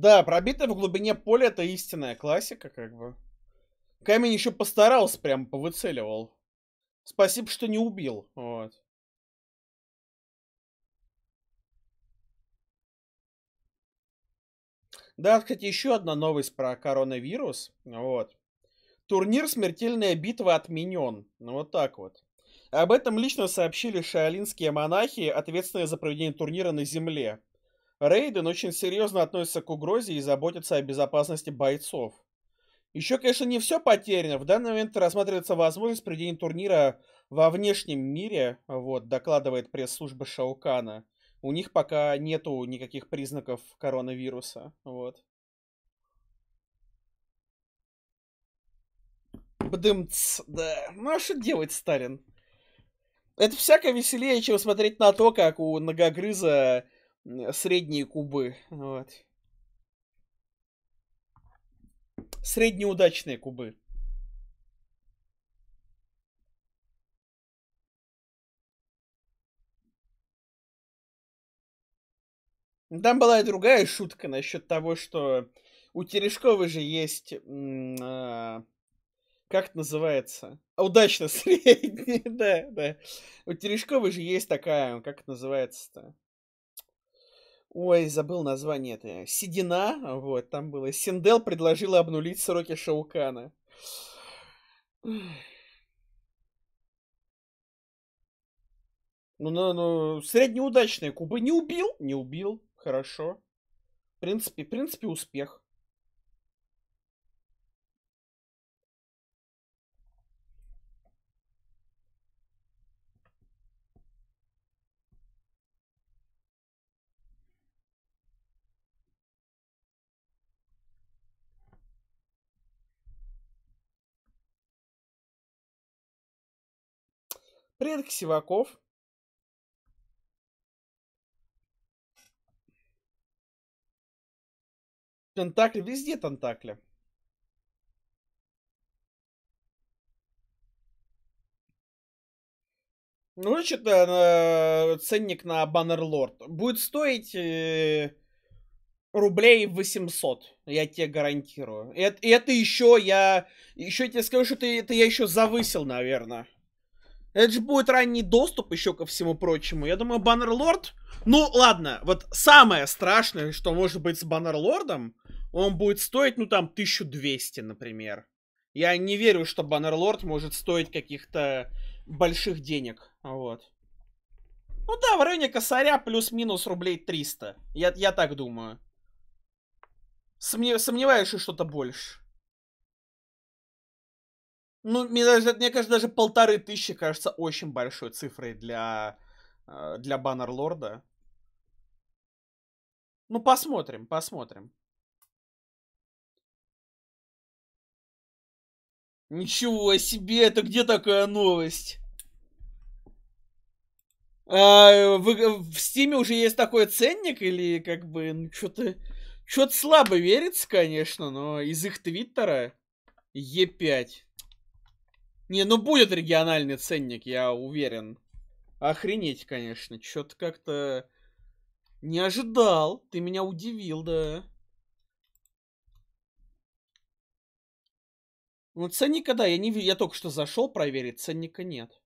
Да, пробитая в глубине поля это истинная классика, как бы. Камень еще постарался, прям повыцеливал. Спасибо, что не убил. Вот. Да, кстати, еще одна новость про коронавирус. Вот. Турнир «Смертельная битва» отменен. Ну, вот так вот. Об этом лично сообщили шаолинские монахи, ответственные за проведение турнира на Земле. Рейден очень серьезно относится к угрозе и заботится о безопасности бойцов. Еще, конечно, не все потеряно. В данный момент рассматривается возможность проведения турнира во внешнем мире, вот, докладывает пресс-служба Шаукана. У них пока нету никаких признаков коронавируса, вот. Бдымц, да. Ну а что делать, Сталин? Это всяко веселее, чем смотреть на то, как у многогрыза средние кубы. Вот. Среднеудачные кубы. Там была и другая шутка насчет того, что у Терешковой же есть... А, как это называется? Удачно средний, да, да. У Терешковой же есть такая, как это называется-то? Ой, забыл название это. Седина, вот, там было. Синдел предложила обнулить сроки Шаукана. Ну, ну, ну, среднеудачные кубы. Не убил? Не убил. Хорошо. В принципе, в принципе, успех. Предок Сиваков. Тентакли, везде тентакли. Ну, значит, э, ценник на Баннерлорд будет стоить э, рублей 800, я тебе гарантирую. И это, и это еще я, еще я тебе скажу, что ты, это я еще завысил, наверное. Это же будет ранний доступ еще ко всему прочему. Я думаю, Баннерлорд... Ну, ладно, вот самое страшное, что может быть с Баннерлордом, он будет стоить, ну, там, 1200, например. Я не верю, что Баннерлорд может стоить каких-то больших денег. Вот. Ну да, в районе косаря плюс-минус рублей 300. Я, я так думаю. Сомневаюсь, что что-то больше. Ну, мне, даже, мне кажется, даже полторы тысячи кажется очень большой цифрой для, э, для Баннерлорда. Ну, посмотрим, посмотрим. Ничего себе, это где такая новость? А, вы, в Стиме уже есть такой ценник или как бы, ну, что-то... Что-то слабо верится, конечно, но из их твиттера Е5. Не, ну будет региональный ценник, я уверен. Охренеть, конечно. Чё-то как-то... Не ожидал. Ты меня удивил, да. Ну, ценника, да, я не Я только что зашел проверить, ценника нет.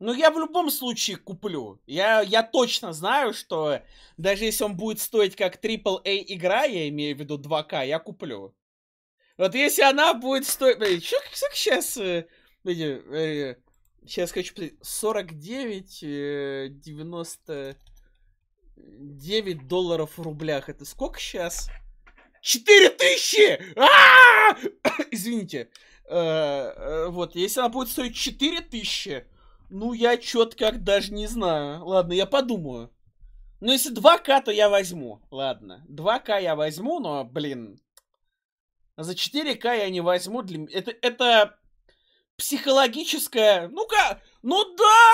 Ну, я в любом случае куплю. Я, я точно знаю, что даже если он будет стоить как AAA игра, я имею в виду 2К, я куплю. Вот если она будет стоить... Блин, чё, как сейчас... Э, сейчас э, хочу... 4999 э, долларов в рублях. Это сколько сейчас? 4000! А! Извините. Э, вот, если она будет стоить 4000... Ну, я чё-то как даже не знаю. Ладно, я подумаю. Ну, если 2К, то я возьму. Ладно. 2К я возьму, но, блин... За 4К я не возьму. Для... Это, это психологическое... Ну-ка, ну да!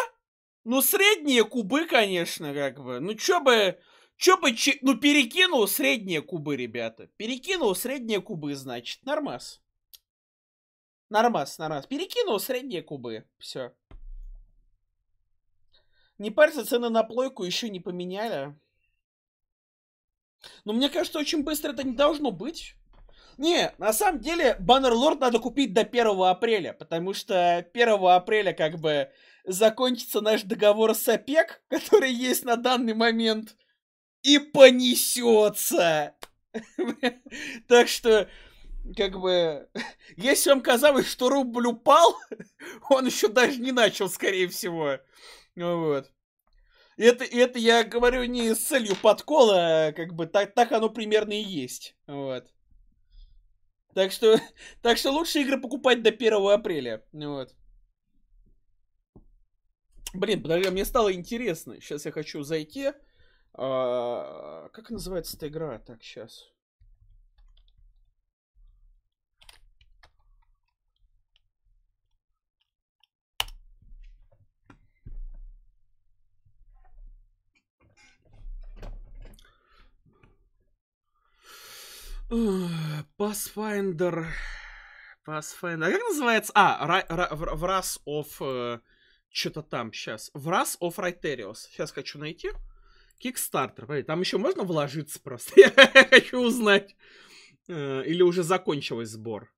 Ну, средние кубы, конечно, как бы. Ну, чё бы... Чё бы... Че... Ну, перекинул средние кубы, ребята. Перекинул средние кубы, значит. Нормас. Нормас, нормас. Перекинул средние кубы. Все. Не парься, цены на плойку еще не поменяли. Но мне кажется, очень быстро это не должно быть. Не, на самом деле Баннер Лорд надо купить до 1 апреля, потому что 1 апреля как бы закончится наш договор с ОПЕК, который есть на данный момент, и понесется. Так что, как бы, если вам казалось, что рубль упал, он еще даже не начал, скорее всего. Вот. это, это я говорю не с целью подкола, а как бы так, так оно примерно и есть. Вот. Так что, так что лучше игры покупать до 1 апреля. Вот. Блин, подожди, а мне стало интересно. Сейчас я хочу зайти. А, как называется эта игра? Так, сейчас. Pathfinder. Pathfinder. А как называется? А, в раз of... Э, Что-то там сейчас. В раз of Raiterios. Сейчас хочу найти. Кикстартер. Там еще можно вложиться просто. Я хочу узнать. Э, или уже закончилась сбор.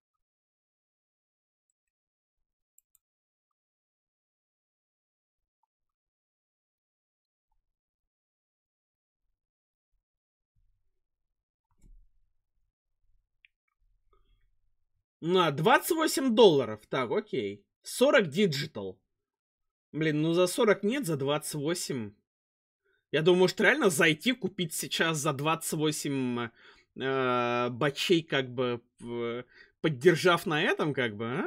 На 28 долларов. Так, окей. 40 диджитал. Блин, ну за 40 нет, за 28. Я думаю, может реально зайти, купить сейчас за 28 э, бачей, как бы поддержав на этом, как бы, а?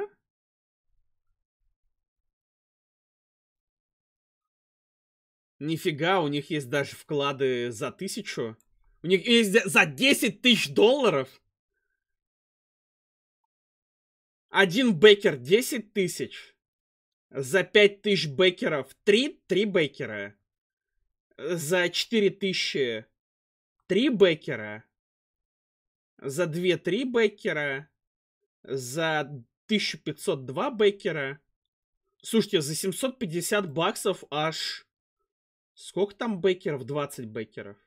Нифига, у них есть даже вклады за тысячу. У них есть за 10 тысяч долларов. Один бекер 10 тысяч. За 5 тысяч бекеров 3, 3 бекера. За 4 тысячи 3 бекера. За 2 3 бекера. За 1502 бекера. Слушайте, за 750 баксов аж... Сколько там бекеров? 20 бекеров.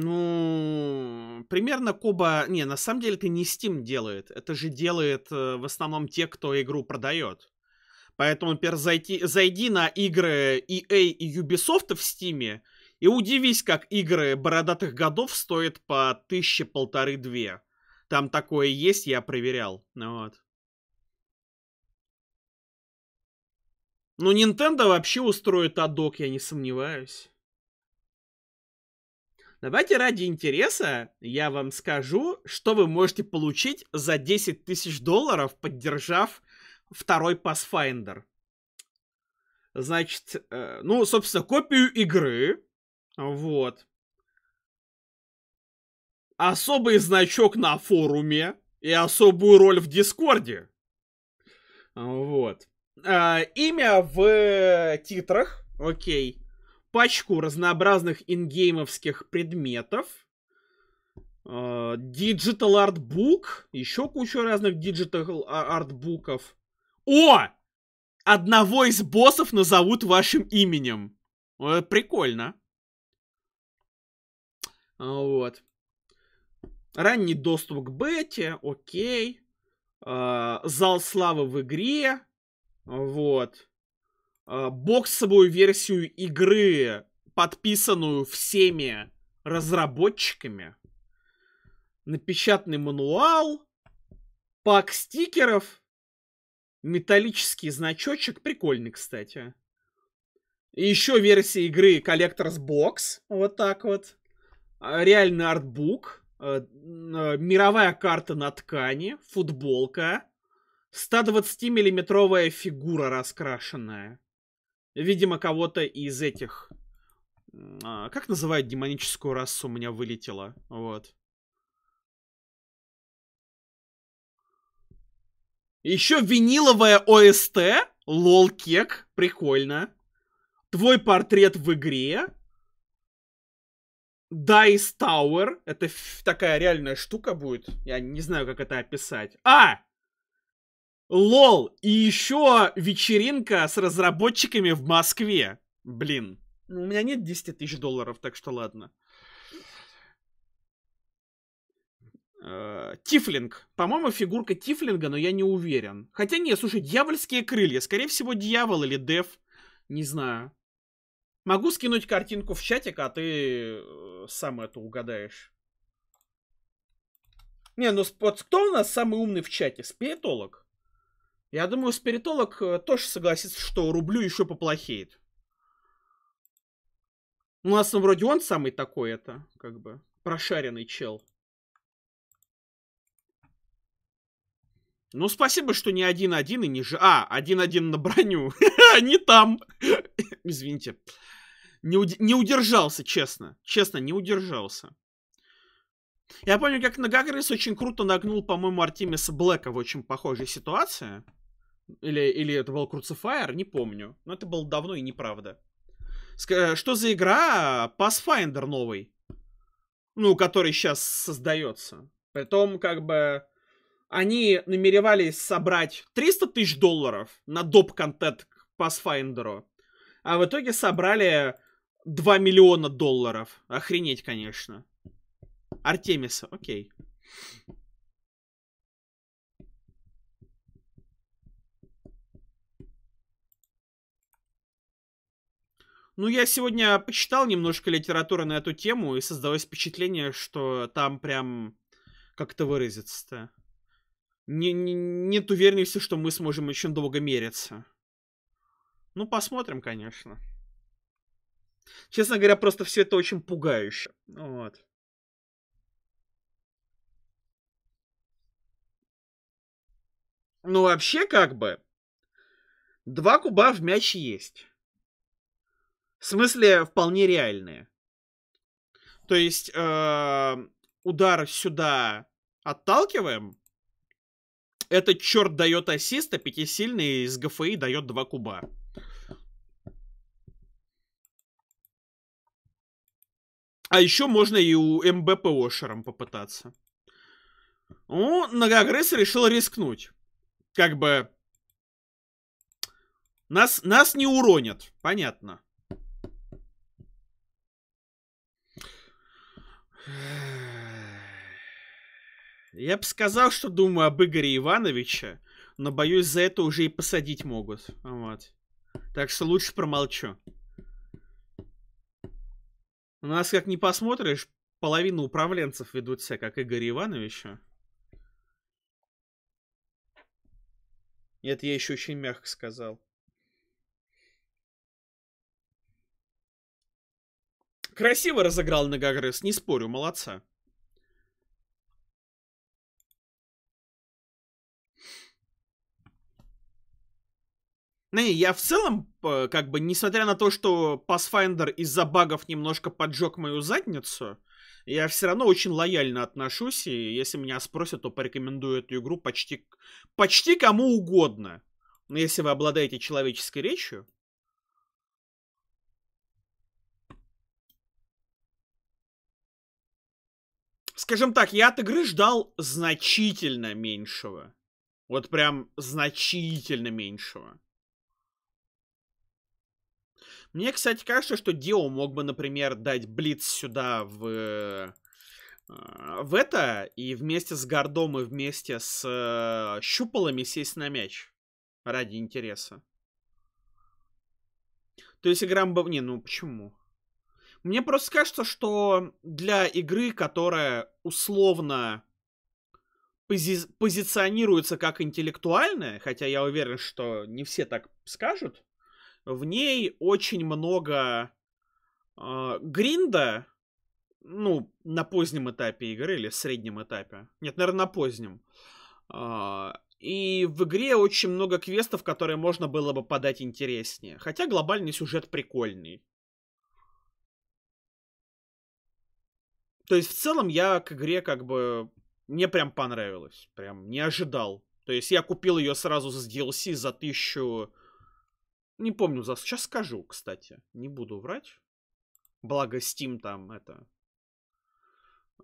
Ну, примерно Коба... Не, на самом деле это не Steam делает. Это же делает э, в основном те, кто игру продает. Поэтому, например, зайти, зайди на игры EA и Ubisoft в Steam и удивись, как игры бородатых годов стоят по тысяче, полторы-две. Там такое есть, я проверял. Ну вот. Ну, Nintendo вообще устроит адок, я не сомневаюсь. Давайте ради интереса я вам скажу, что вы можете получить за 10 тысяч долларов, поддержав второй Pathfinder. Значит, э, ну, собственно, копию игры. Вот. Особый значок на форуме и особую роль в Дискорде. Вот. Э, имя в э, титрах. Окей пачку разнообразных ингеймовских предметов, диджитал э, артбук, еще кучу разных диджитал а, артбуков. О! Одного из боссов назовут вашим именем. Э, прикольно. А, вот. Ранний доступ к бете, окей. Э, зал славы в игре. Вот. Э, боксовую версию игры, подписанную всеми разработчиками, напечатанный мануал, пак стикеров, металлический значочек, прикольный, кстати. И еще версия игры Collector's Box, вот так вот. Э, реальный артбук, э, мировая карта на ткани, футболка, 120-миллиметровая фигура раскрашенная. Видимо, кого-то из этих... А, как называют демоническую расу, у меня вылетело. Вот. Еще виниловая ОСТ. Лол кек. Прикольно. Твой портрет в игре. Dice Tower. Это такая реальная штука будет. Я не знаю, как это описать. А! Лол, и еще вечеринка с разработчиками в Москве. Блин, у меня нет 10 тысяч долларов, так что ладно. Э, тифлинг. По-моему, фигурка Тифлинга, но я не уверен. Хотя нет, слушай, дьявольские крылья. Скорее всего, дьявол или дев. Не знаю. Могу скинуть картинку в чатик, а ты э, сам это угадаешь. Не, ну вот кто у нас самый умный в чате? Спиритолог? Я думаю, спиритолог э, тоже согласится, что рублю еще поплохеет. У нас ну, вроде он самый такой это, как бы, прошаренный чел. Ну, спасибо, что не один-один и не же... А, один-один на броню. не там. Извините. Не, не удержался, честно. Честно, не удержался. Я помню, как Нагагрис очень круто нагнул, по-моему, Артемиса Блэка в очень похожей ситуации. Или, или это был Круцифайр, не помню. Но это было давно и неправда. Ск- э, что за игра? Pathfinder новый. Ну, который сейчас создается. Притом, как бы, они намеревались собрать 300 тысяч долларов на доп-контент к Pathfinder. А в итоге собрали 2 миллиона долларов. Охренеть, конечно. Артемиса, окей. Ну, я сегодня почитал немножко литературы на эту тему, и создалось впечатление, что там прям как-то выразиться-то. Не, нет уверенности, что мы сможем очень долго мериться. Ну, посмотрим, конечно. Честно говоря, просто все это очень пугающе. Вот. Ну, вообще, как бы, два куба в мяч есть. В смысле, вполне реальные. То есть, э, удар сюда отталкиваем. Этот черт дает ассиста, пятисильный из ГФИ дает два куба. А еще можно и у МБП Ошером попытаться. Ну, Многогрыз решил рискнуть как бы... Нас, нас не уронят, понятно. Я бы сказал, что думаю об Игоре Ивановиче, но боюсь, за это уже и посадить могут. Вот. Так что лучше промолчу. У нас, как не посмотришь, половина управленцев ведут себя, как Игорь Ивановича. И это я еще очень мягко сказал. Красиво разыграл Нагагресс, не спорю, молодца. Не, ну я в целом, э, как бы, несмотря на то, что Pathfinder из-за багов немножко поджег мою задницу, я все равно очень лояльно отношусь, и если меня спросят, то порекомендую эту игру почти, почти кому угодно. Но если вы обладаете человеческой речью, скажем так, я от игры ждал значительно меньшего. Вот прям значительно меньшего. Мне, кстати, кажется, что Дио мог бы, например, дать Блиц сюда в... А, в это, и вместе с Гордом, и вместе с э, Щупалами сесть на мяч. Ради интереса. То есть игра... Не, ну почему? Мне просто кажется, что для игры, которая условно пози позиционируется как интеллектуальная, хотя я уверен, что не все так скажут, в ней очень много э, гринда, ну, на позднем этапе игры или среднем этапе. Нет, наверное, на позднем. Э, и в игре очень много квестов, которые можно было бы подать интереснее. Хотя глобальный сюжет прикольный. То есть в целом я к игре как бы... Мне прям понравилось. Прям не ожидал. То есть я купил ее сразу с DLC за тысячу не помню, за... сейчас скажу, кстати. Не буду врать. Благо Steam там это...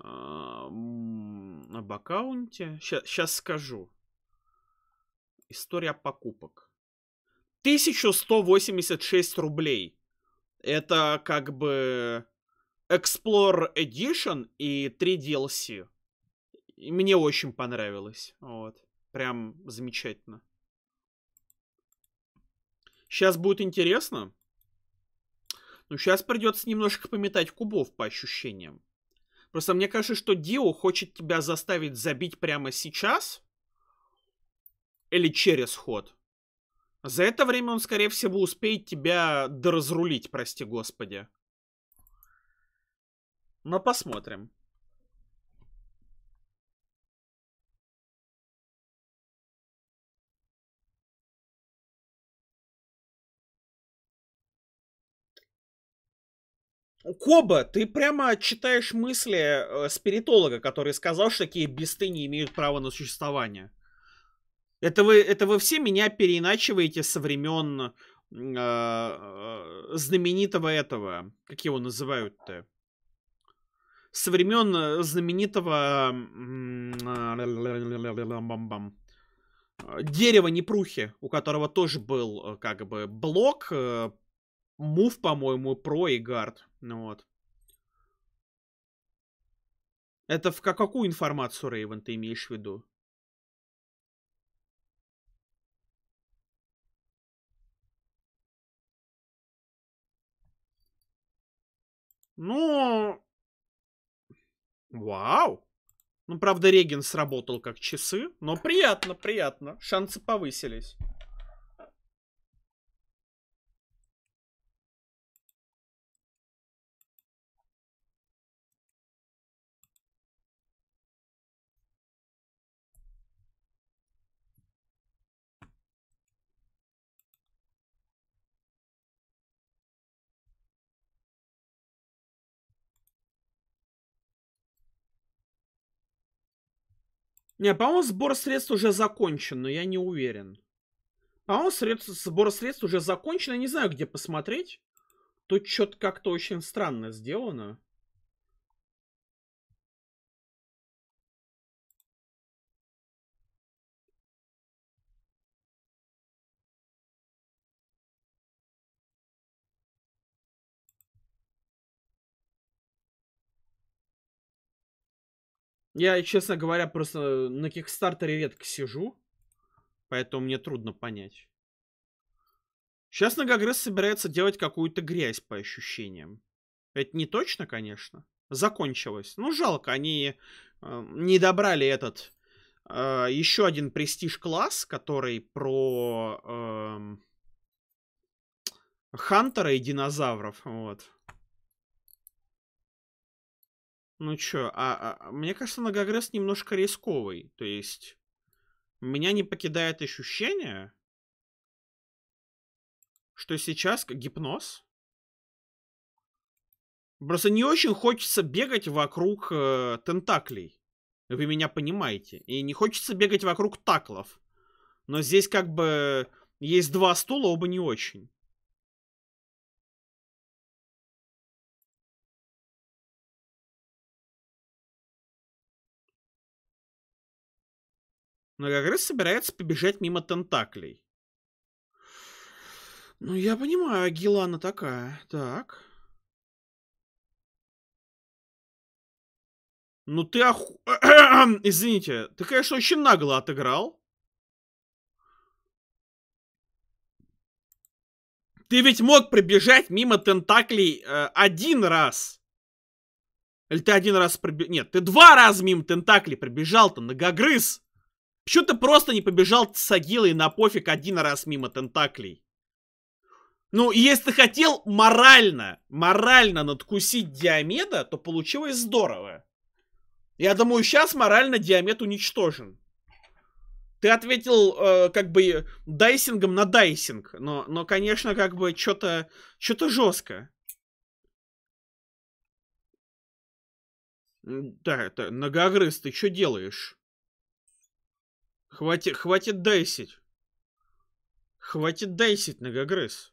А, об аккаунте. Сейчас скажу. История покупок. 1186 рублей. Это как бы Explorer Edition и 3 DLC. И мне очень понравилось. Вот. Прям замечательно. Сейчас будет интересно. Но ну, сейчас придется немножко пометать кубов по ощущениям. Просто мне кажется, что Дио хочет тебя заставить забить прямо сейчас. Или через ход. За это время он, скорее всего, успеет тебя доразрулить, прости господи. Но посмотрим. Коба, ты прямо читаешь мысли э, спиритолога, который сказал, что такие бесты не имеют права на существование. Это вы, это вы все меня переиначиваете со времен э, э, знаменитого этого, как его называют-то? Со времен э, знаменитого э, дерева Непрухи, у которого тоже был как бы блок, Мув, по-моему, про и гард. Ну вот. Это в какую информацию, Рейвен, ты имеешь в виду? Ну... Вау! Ну, правда, Реген сработал как часы, но приятно, приятно. Шансы повысились. Не, по-моему, сбор средств уже закончен, но я не уверен. По-моему, средств, сбор средств уже закончен. Я не знаю, где посмотреть. Тут что-то как-то очень странно сделано. Я, честно говоря, просто на Кикстартере редко сижу. Поэтому мне трудно понять. Сейчас Нагагресс собирается делать какую-то грязь по ощущениям. Это не точно, конечно. Закончилось. Ну, жалко, они э, не добрали этот... Э, еще один престиж-класс, который про... Э, Хантера и динозавров, вот. Ну чё, а, а мне кажется, многогресс немножко рисковый. То есть, меня не покидает ощущение, что сейчас гипноз. Просто не очень хочется бегать вокруг э, тентаклей. Вы меня понимаете. И не хочется бегать вокруг таклов. Но здесь как бы есть два стула, оба не очень. но собирается побежать мимо тентаклей. Ну, я понимаю, а Гилана такая. Так. Ну ты оху... Извините, ты, конечно, очень нагло отыграл. Ты ведь мог пробежать мимо тентаклей э, один раз. Или ты один раз пробежал... Нет, ты два раза мимо тентаклей пробежал-то, многогрыз. Почему ты просто не побежал с Агилой на пофиг один раз мимо тентаклей? Ну, если ты хотел морально, морально надкусить Диамеда, то получилось здорово. Я думаю, сейчас морально Диомед уничтожен. Ты ответил, э, как бы, дайсингом на дайсинг. Но, но конечно, как бы, что-то что то жестко. Да, это, многогрыз, ты что делаешь? Хвати, хватит дайсить. Хватит дайсить, Нагогресс.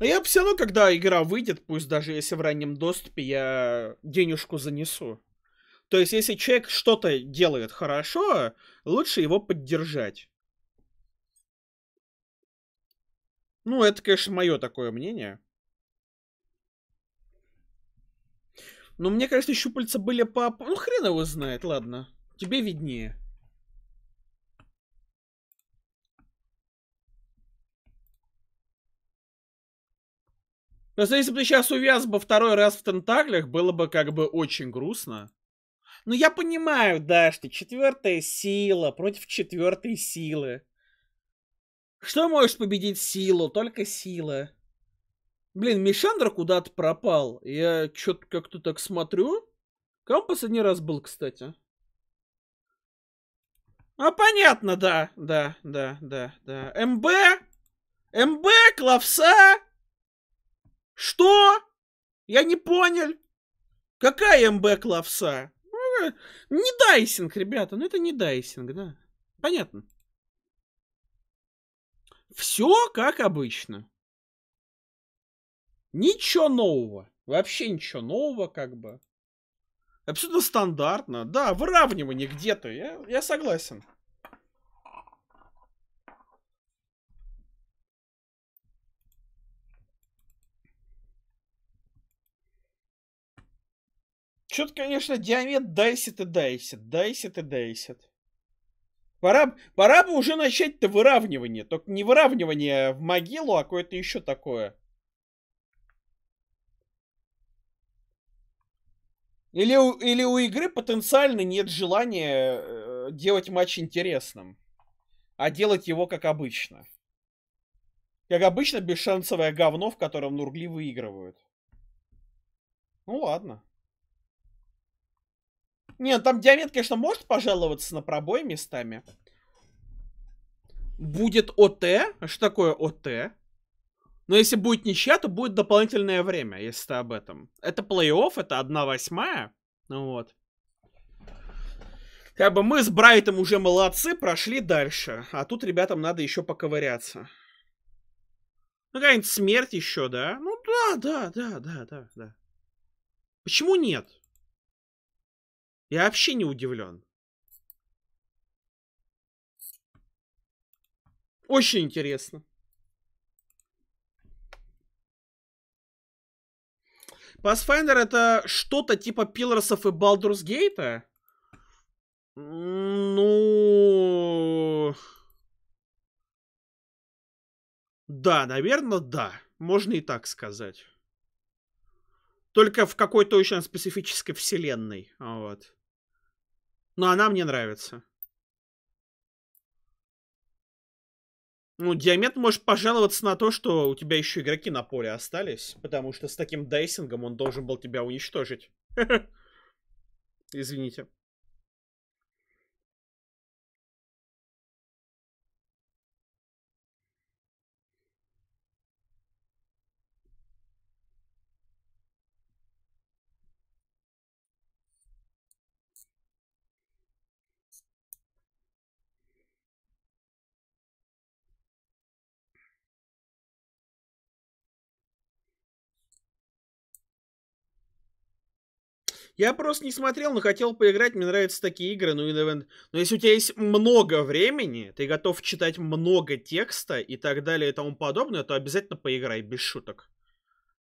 Но я все равно, когда игра выйдет, пусть даже если в раннем доступе, я денежку занесу. То есть, если человек что-то делает хорошо, лучше его поддержать. Ну, это, конечно, мое такое мнение. Но мне кажется, щупальца были по... Ну, хрен его знает, ладно. Тебе виднее. Просто если бы ты сейчас увяз бы второй раз в тентаклях, было бы как бы очень грустно. Но я понимаю, да, что четвертая сила против четвертой силы. Что может победить силу? Только сила. Блин, Мишандра, куда-то пропал. Я что-то как-то так смотрю. Кому последний раз был, кстати? А, понятно, да, да, да, да, да. МБ? МБ, Клавса? Что? Я не понял. Какая МБ Клавса? Ну, э, не дайсинг, ребята, ну это не дайсинг, да. Понятно. Все как обычно. Ничего нового. Вообще ничего нового, как бы. Абсолютно стандартно. Да, выравнивание где-то. Я, я согласен. Что-то, конечно, диамет дайсит и дайсит, дайсит и дайсит. Пора, пора бы уже начать-то выравнивание. Только не выравнивание в могилу, а какое-то еще такое. Или у, или у игры потенциально нет желания э, делать матч интересным, а делать его как обычно. Как обычно, бесшансовое говно, в котором Нургли выигрывают. Ну ладно. Не, там Диамет, конечно, может пожаловаться на пробой местами. Будет ОТ. А что такое ОТ? Но если будет ничья, то будет дополнительное время, если ты об этом. Это плей-офф, это 1 восьмая. Ну вот. Как бы мы с Брайтом уже молодцы, прошли дальше. А тут ребятам надо еще поковыряться. Ну, какая-нибудь смерть еще, да? Ну да, да, да, да, да, да. Почему нет? Я вообще не удивлен. Очень интересно. Pathfinder это что-то типа Пилорсов и Baldur's Gate? Ну... Да, наверное, да. Можно и так сказать. Только в какой-то очень специфической вселенной. Вот. Но она мне нравится. Ну, Диамет может пожаловаться на то, что у тебя еще игроки на поле остались, потому что с таким дайсингом он должен был тебя уничтожить. Извините. Я просто не смотрел, но хотел поиграть. Мне нравятся такие игры, ну и Event. Но если у тебя есть много времени, ты готов читать много текста и так далее и тому подобное, то обязательно поиграй, без шуток.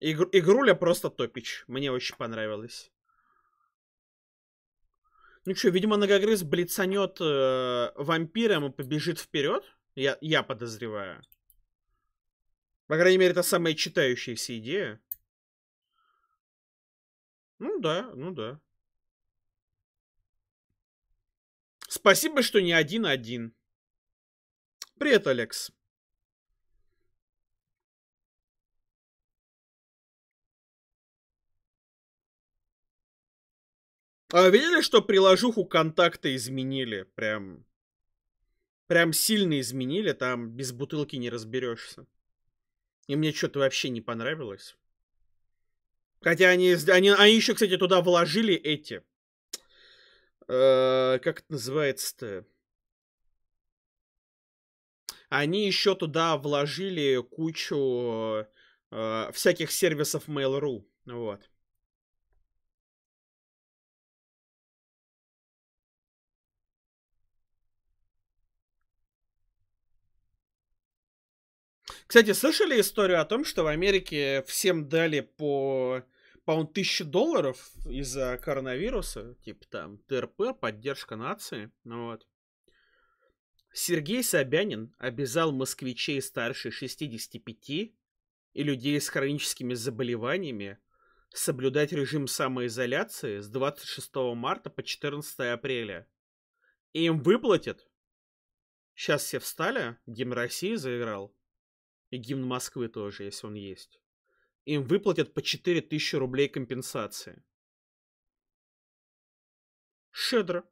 Игр... Игруля просто топич. Мне очень понравилось. Ну что, видимо, многогрыз блицанет э, вампиром и побежит вперед. Я, я подозреваю. По крайней мере, это самая читающаяся идея. Ну да, ну да. Спасибо, что не один-один. Привет, Алекс. А видели, что приложуху контакта изменили? Прям... Прям сильно изменили, там без бутылки не разберешься. И мне что-то вообще не понравилось. Хотя они, они, они еще, кстати, туда вложили эти. Э, как это называется-то? Они еще туда вложили кучу э, всяких сервисов Mail.ru. Вот. Кстати, слышали историю о том, что в Америке всем дали по, по 1000 долларов из-за коронавируса? Типа там ТРП, поддержка нации. Ну вот. Сергей Собянин обязал москвичей старше 65 и людей с хроническими заболеваниями соблюдать режим самоизоляции с 26 марта по 14 апреля. И им выплатят. Сейчас все встали, гимн России заиграл и гимн Москвы тоже, если он есть. Им выплатят по 4000 рублей компенсации. Шедро.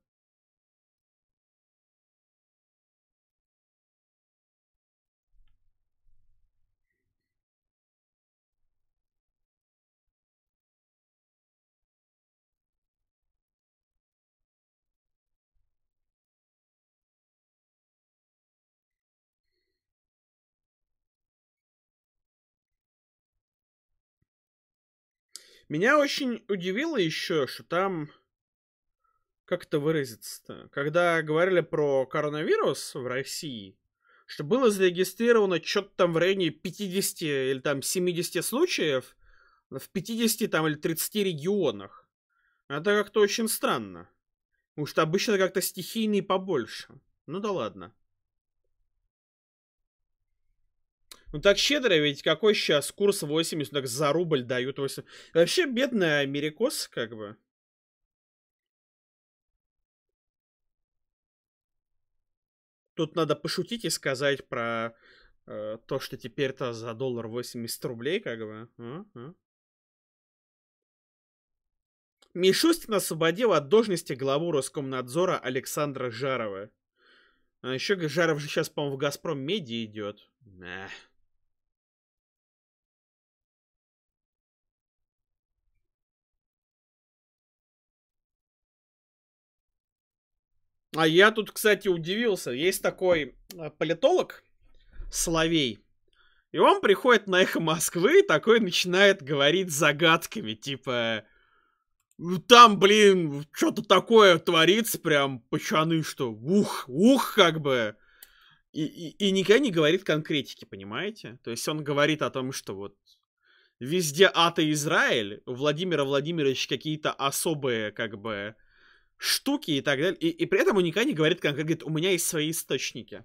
Меня очень удивило еще, что там... Как это выразиться-то? Когда говорили про коронавирус в России, что было зарегистрировано что-то там в районе 50 или там 70 случаев в 50 там или 30 регионах. Это как-то очень странно. Потому что обычно как-то стихийный побольше. Ну да ладно. Ну так щедро, ведь какой сейчас курс 80, так за рубль дают 80. Вообще бедная америкос, как бы. Тут надо пошутить и сказать про э, то, что теперь-то за доллар 80 рублей, как бы. А, а. Мишустин освободил от должности главу Роскомнадзора Александра Жарова. А еще Жаров же сейчас, по-моему, в Газпром Меди идет. Эх. А я тут, кстати, удивился. Есть такой э, политолог, Соловей. И он приходит на эхо Москвы и такой начинает говорить загадками, типа... «Ну там, блин, что-то такое творится, прям пачаны, что ух, ух, как бы. И, и, и никогда не говорит конкретики, понимаете? То есть он говорит о том, что вот везде ата Израиль, у Владимира Владимировича какие-то особые, как бы, штуки и так далее. И, и при этом он никогда не говорит, как говорит, у меня есть свои источники.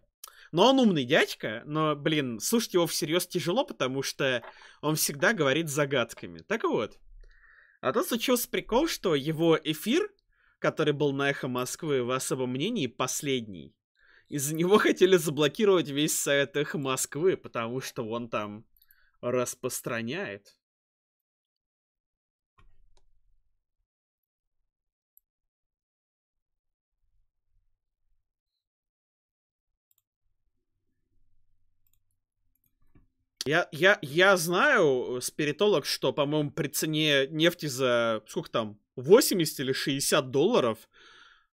Но он умный дядька, но, блин, слушать его всерьез тяжело, потому что он всегда говорит загадками. Так вот. А тут случился прикол, что его эфир, который был на Эхо Москвы в особом мнении, последний. Из-за него хотели заблокировать весь сайт Эхо Москвы, потому что он там распространяет Я, я, я знаю, спиритолог, что, по-моему, при цене нефти за, сколько там, 80 или 60 долларов,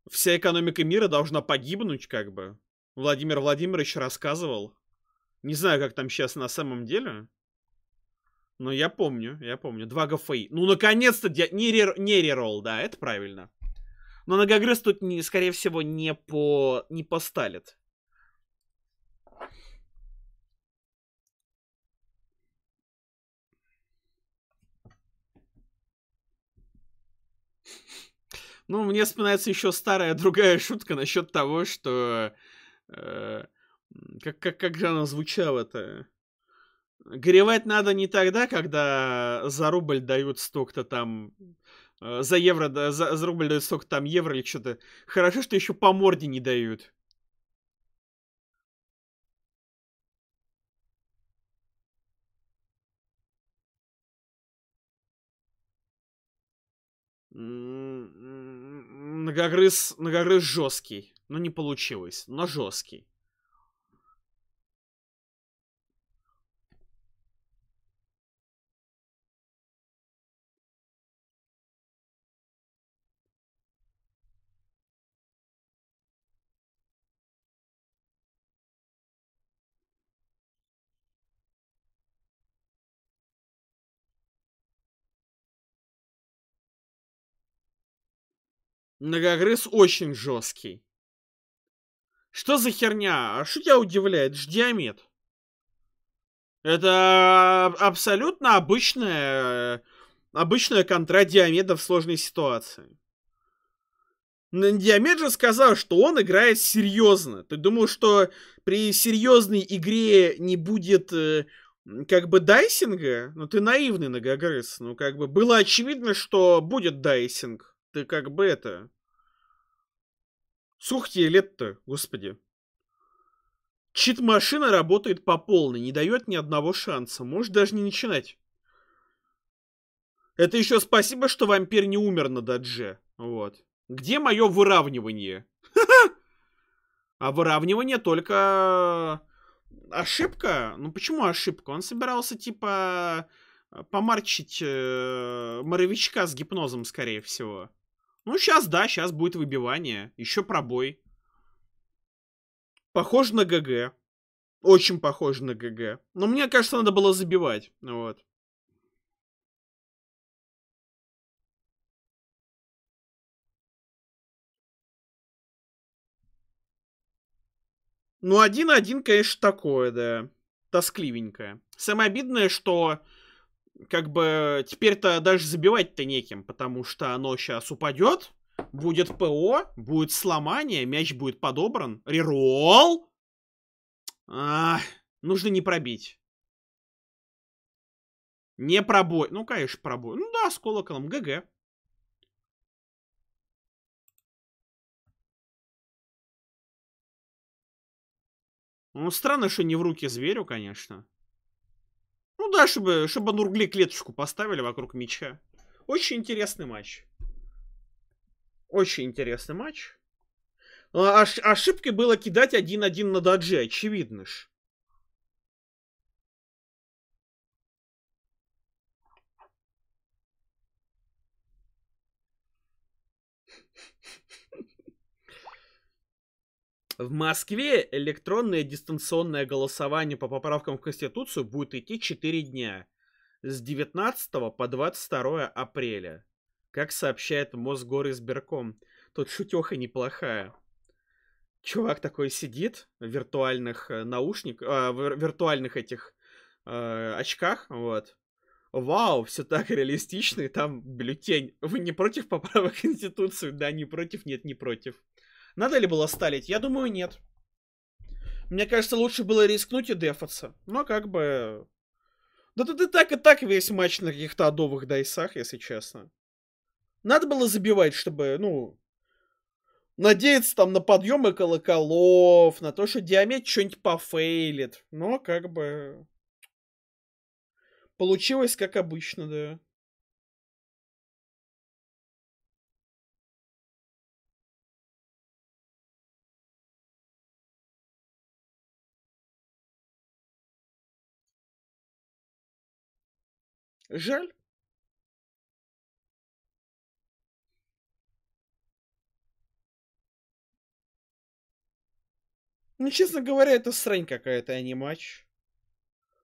вся экономика мира должна погибнуть, как бы. Владимир Владимирович рассказывал. Не знаю, как там сейчас на самом деле. Но я помню, я помню. Два гафей, Ну, наконец-то, ди... не, рер... не рерол, да, это правильно. Но Ногогрыз тут, не, скорее всего, не, по... не посталит. Ну, мне вспоминается еще старая другая шутка насчет того, что... Э, как, как, как же она звучала-то? Горевать надо не тогда, когда за рубль дают столько-то там... Э, за евро, да, за, за рубль дают столько там евро или что-то. Хорошо, что еще по морде не дают. Mm. Многогрыз, многогрыз жесткий. но не получилось, но жесткий. Многогрыз очень жесткий. Что за херня? А что тебя удивляет? Ждиамет. Это абсолютно обычная, э, обычная контра Диамеда в сложной ситуации. Диамед же сказал, что он играет серьезно. Ты думал, что при серьезной игре не будет э, как бы дайсинга? Ну, ты наивный многогрыз. Ну, как бы было очевидно, что будет дайсинг ты как бы это... Сколько тебе лет-то, господи? Чит-машина работает по полной, не дает ни одного шанса. Можешь даже не начинать. Это еще спасибо, что вампир не умер на дадже. Вот. Где мое выравнивание? А выравнивание только... Ошибка? Ну почему ошибка? Он собирался, типа, помарчить э, моровичка с гипнозом, скорее всего. Ну, сейчас, да, сейчас будет выбивание. Еще пробой. Похож на ГГ. Очень похож на ГГ. Но мне кажется, надо было забивать. Вот. Ну, один-один, конечно, такое, да. Тоскливенькое. Самое обидное, что как бы теперь-то даже забивать-то неким, потому что оно сейчас упадет, будет ПО, будет сломание, мяч будет подобран, рерол. А, нужно не пробить. Не пробой. Ну, конечно, пробой. Ну да, с колоколом. ГГ. Ну, странно, что не в руки зверю, конечно. Ну да, чтобы, чтобы Нургли клеточку поставили вокруг мяча. Очень интересный матч. Очень интересный матч. А, Ош ошибкой было кидать 1-1 на даджи, очевидно ж. В Москве электронное дистанционное голосование по поправкам в Конституцию будет идти 4 дня. С 19 по 22 апреля. Как сообщает Мосгоризбирком. Тут шутеха неплохая. Чувак такой сидит в виртуальных э, наушниках, в виртуальных этих э, очках, вот. Вау, все так реалистично, и там бюллетень. Вы не против поправок Конституции? Да, не против, нет, не против. Надо ли было сталить? Я думаю, нет. Мне кажется, лучше было рискнуть и дефаться. Но ну, а как бы... Да ты, так и так весь матч на каких-то адовых дайсах, если честно. Надо было забивать, чтобы, ну... Надеяться там на подъемы колоколов, на то, что Диамет что-нибудь пофейлит. Но ну, а как бы... Получилось как обычно, да. Жаль. Ну, честно говоря, это срань какая-то, а не матч.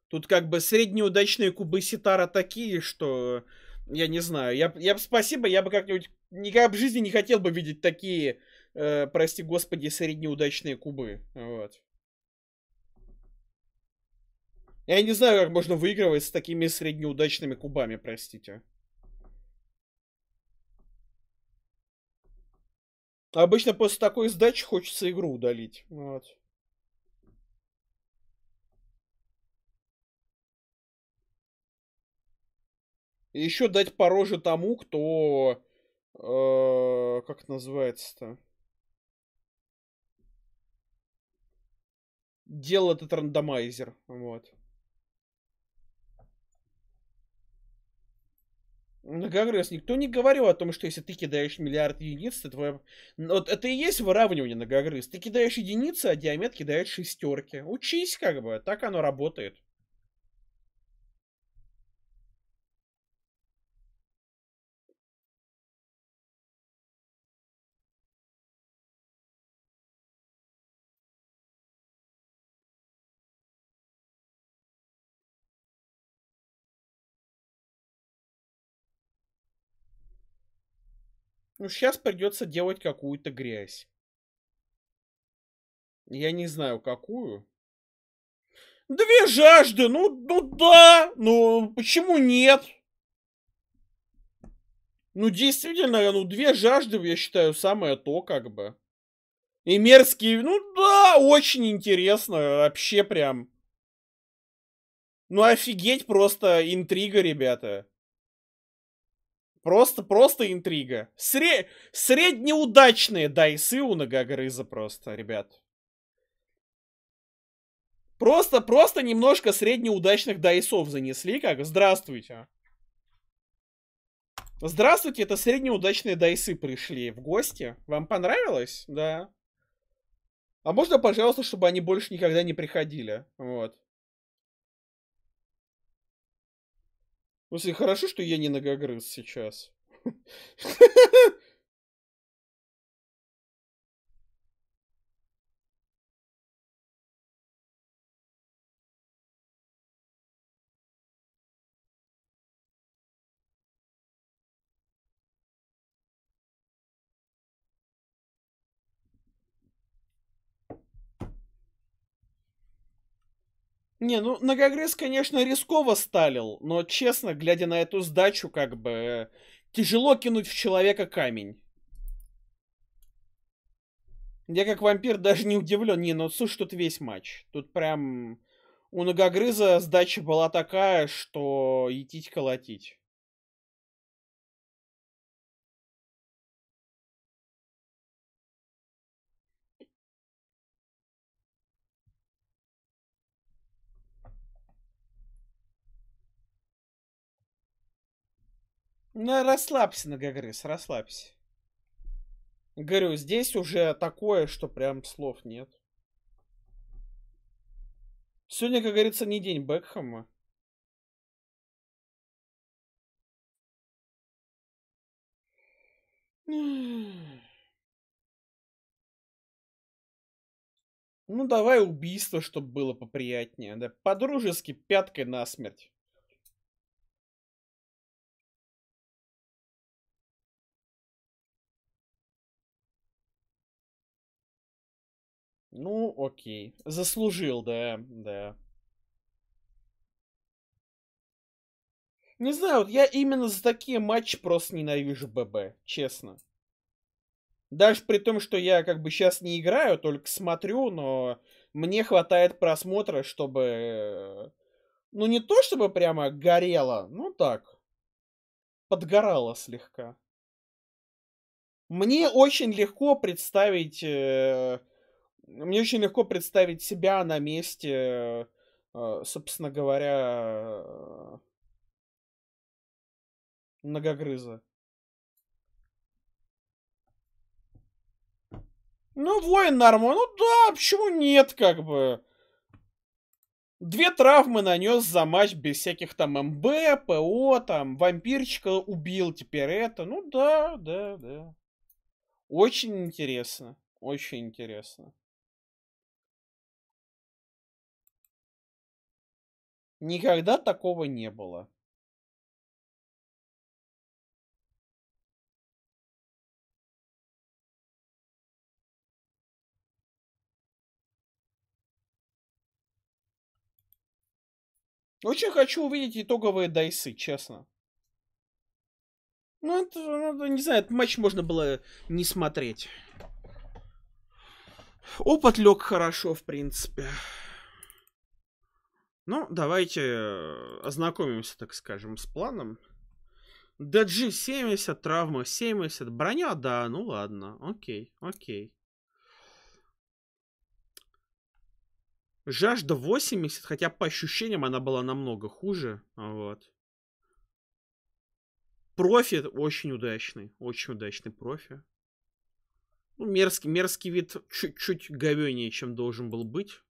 Тут как бы среднеудачные кубы Ситара такие, что... Я не знаю. Я, я спасибо, я бы как-нибудь... Никогда в жизни не хотел бы видеть такие, э, прости господи, среднеудачные кубы. Вот. Я не знаю, как можно выигрывать с такими среднеудачными кубами, простите. Обычно после такой сдачи хочется игру удалить. Вот. еще дать пороже тому, кто... Э, как называется-то? Делал этот рандомайзер. Вот. Многогресс. Ну, никто не говорил о том, что если ты кидаешь миллиард единиц, то твоя... Ну, вот это и есть выравнивание многогрыз. Ты кидаешь единицы, а диамет кидает шестерки. Учись, как бы, так оно работает. Ну, сейчас придется делать какую-то грязь. Я не знаю, какую. Две жажды, ну, ну да, ну почему нет? Ну, действительно, ну, две жажды, я считаю, самое то, как бы. И мерзкие, ну да, очень интересно, вообще прям. Ну, офигеть просто интрига, ребята. Просто, просто интрига. Сре среднеудачные дайсы у Нагагрыза просто, ребят. Просто, просто немножко среднеудачных дайсов занесли, как здравствуйте. Здравствуйте, это среднеудачные дайсы пришли в гости. Вам понравилось? Да. А можно, пожалуйста, чтобы они больше никогда не приходили? Вот. После, хорошо, что я не ногогрыз сейчас. Не, ну Многогрыз, конечно, рисково сталил, но честно, глядя на эту сдачу, как бы тяжело кинуть в человека камень. Я как вампир даже не удивлен. Не, ну слушай, тут весь матч. Тут прям у Многогрыза сдача была такая, что етить-колотить. Ну, расслабься, Ногогрыз, расслабься. Говорю, здесь уже такое, что прям слов нет. Сегодня, как говорится, не день Бекхэма. Ну, давай убийство, чтобы было поприятнее. Да, по-дружески пяткой насмерть. Ну, окей. Заслужил, да, да. Не знаю, вот я именно за такие матчи просто ненавижу ББ, честно. Даже при том, что я как бы сейчас не играю, только смотрю, но мне хватает просмотра, чтобы... Ну, не то чтобы прямо горело, ну так. Подгорало слегка. Мне очень легко представить... Э, мне очень легко представить себя на месте, э, собственно говоря, э, многогрыза. Ну, воин нормально. Ну да, почему нет, как бы. Две травмы нанес за матч без всяких там МБ, ПО, там, вампирчика убил, теперь это. Ну да, да, да. Очень интересно. Очень интересно. Никогда такого не было. Очень хочу увидеть итоговые дайсы, честно. Ну, это, ну, не знаю, этот матч можно было не смотреть. Опыт лег хорошо, в принципе. Ну, давайте э, ознакомимся, так скажем, с планом. DG 70, травма 70, броня, да, ну ладно, окей, окей. Жажда 80, хотя по ощущениям она была намного хуже, вот. Профит очень удачный, очень удачный профи. Ну, мерзкий, мерзкий вид чуть-чуть говенее, чем должен был быть.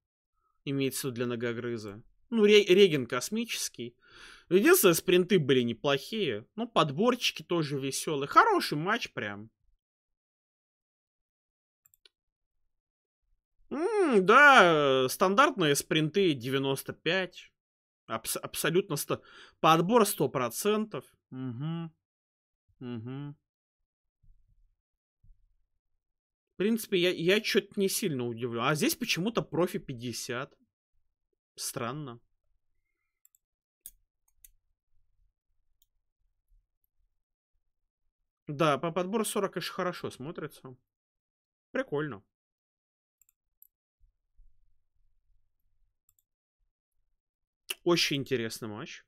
Имеется в виду для ногогрыза. Ну, Реген космический. Единственное, спринты были неплохие. Ну, подборчики тоже веселые. Хороший матч прям. М -м, да, стандартные спринты 95. Абс абсолютно 100. Подбор 100%. Угу. Угу. В принципе, я, я что-то не сильно удивлю. А здесь почему-то профи 50. Странно. Да, по подбору 40, конечно, хорошо смотрится. Прикольно. Очень интересный матч.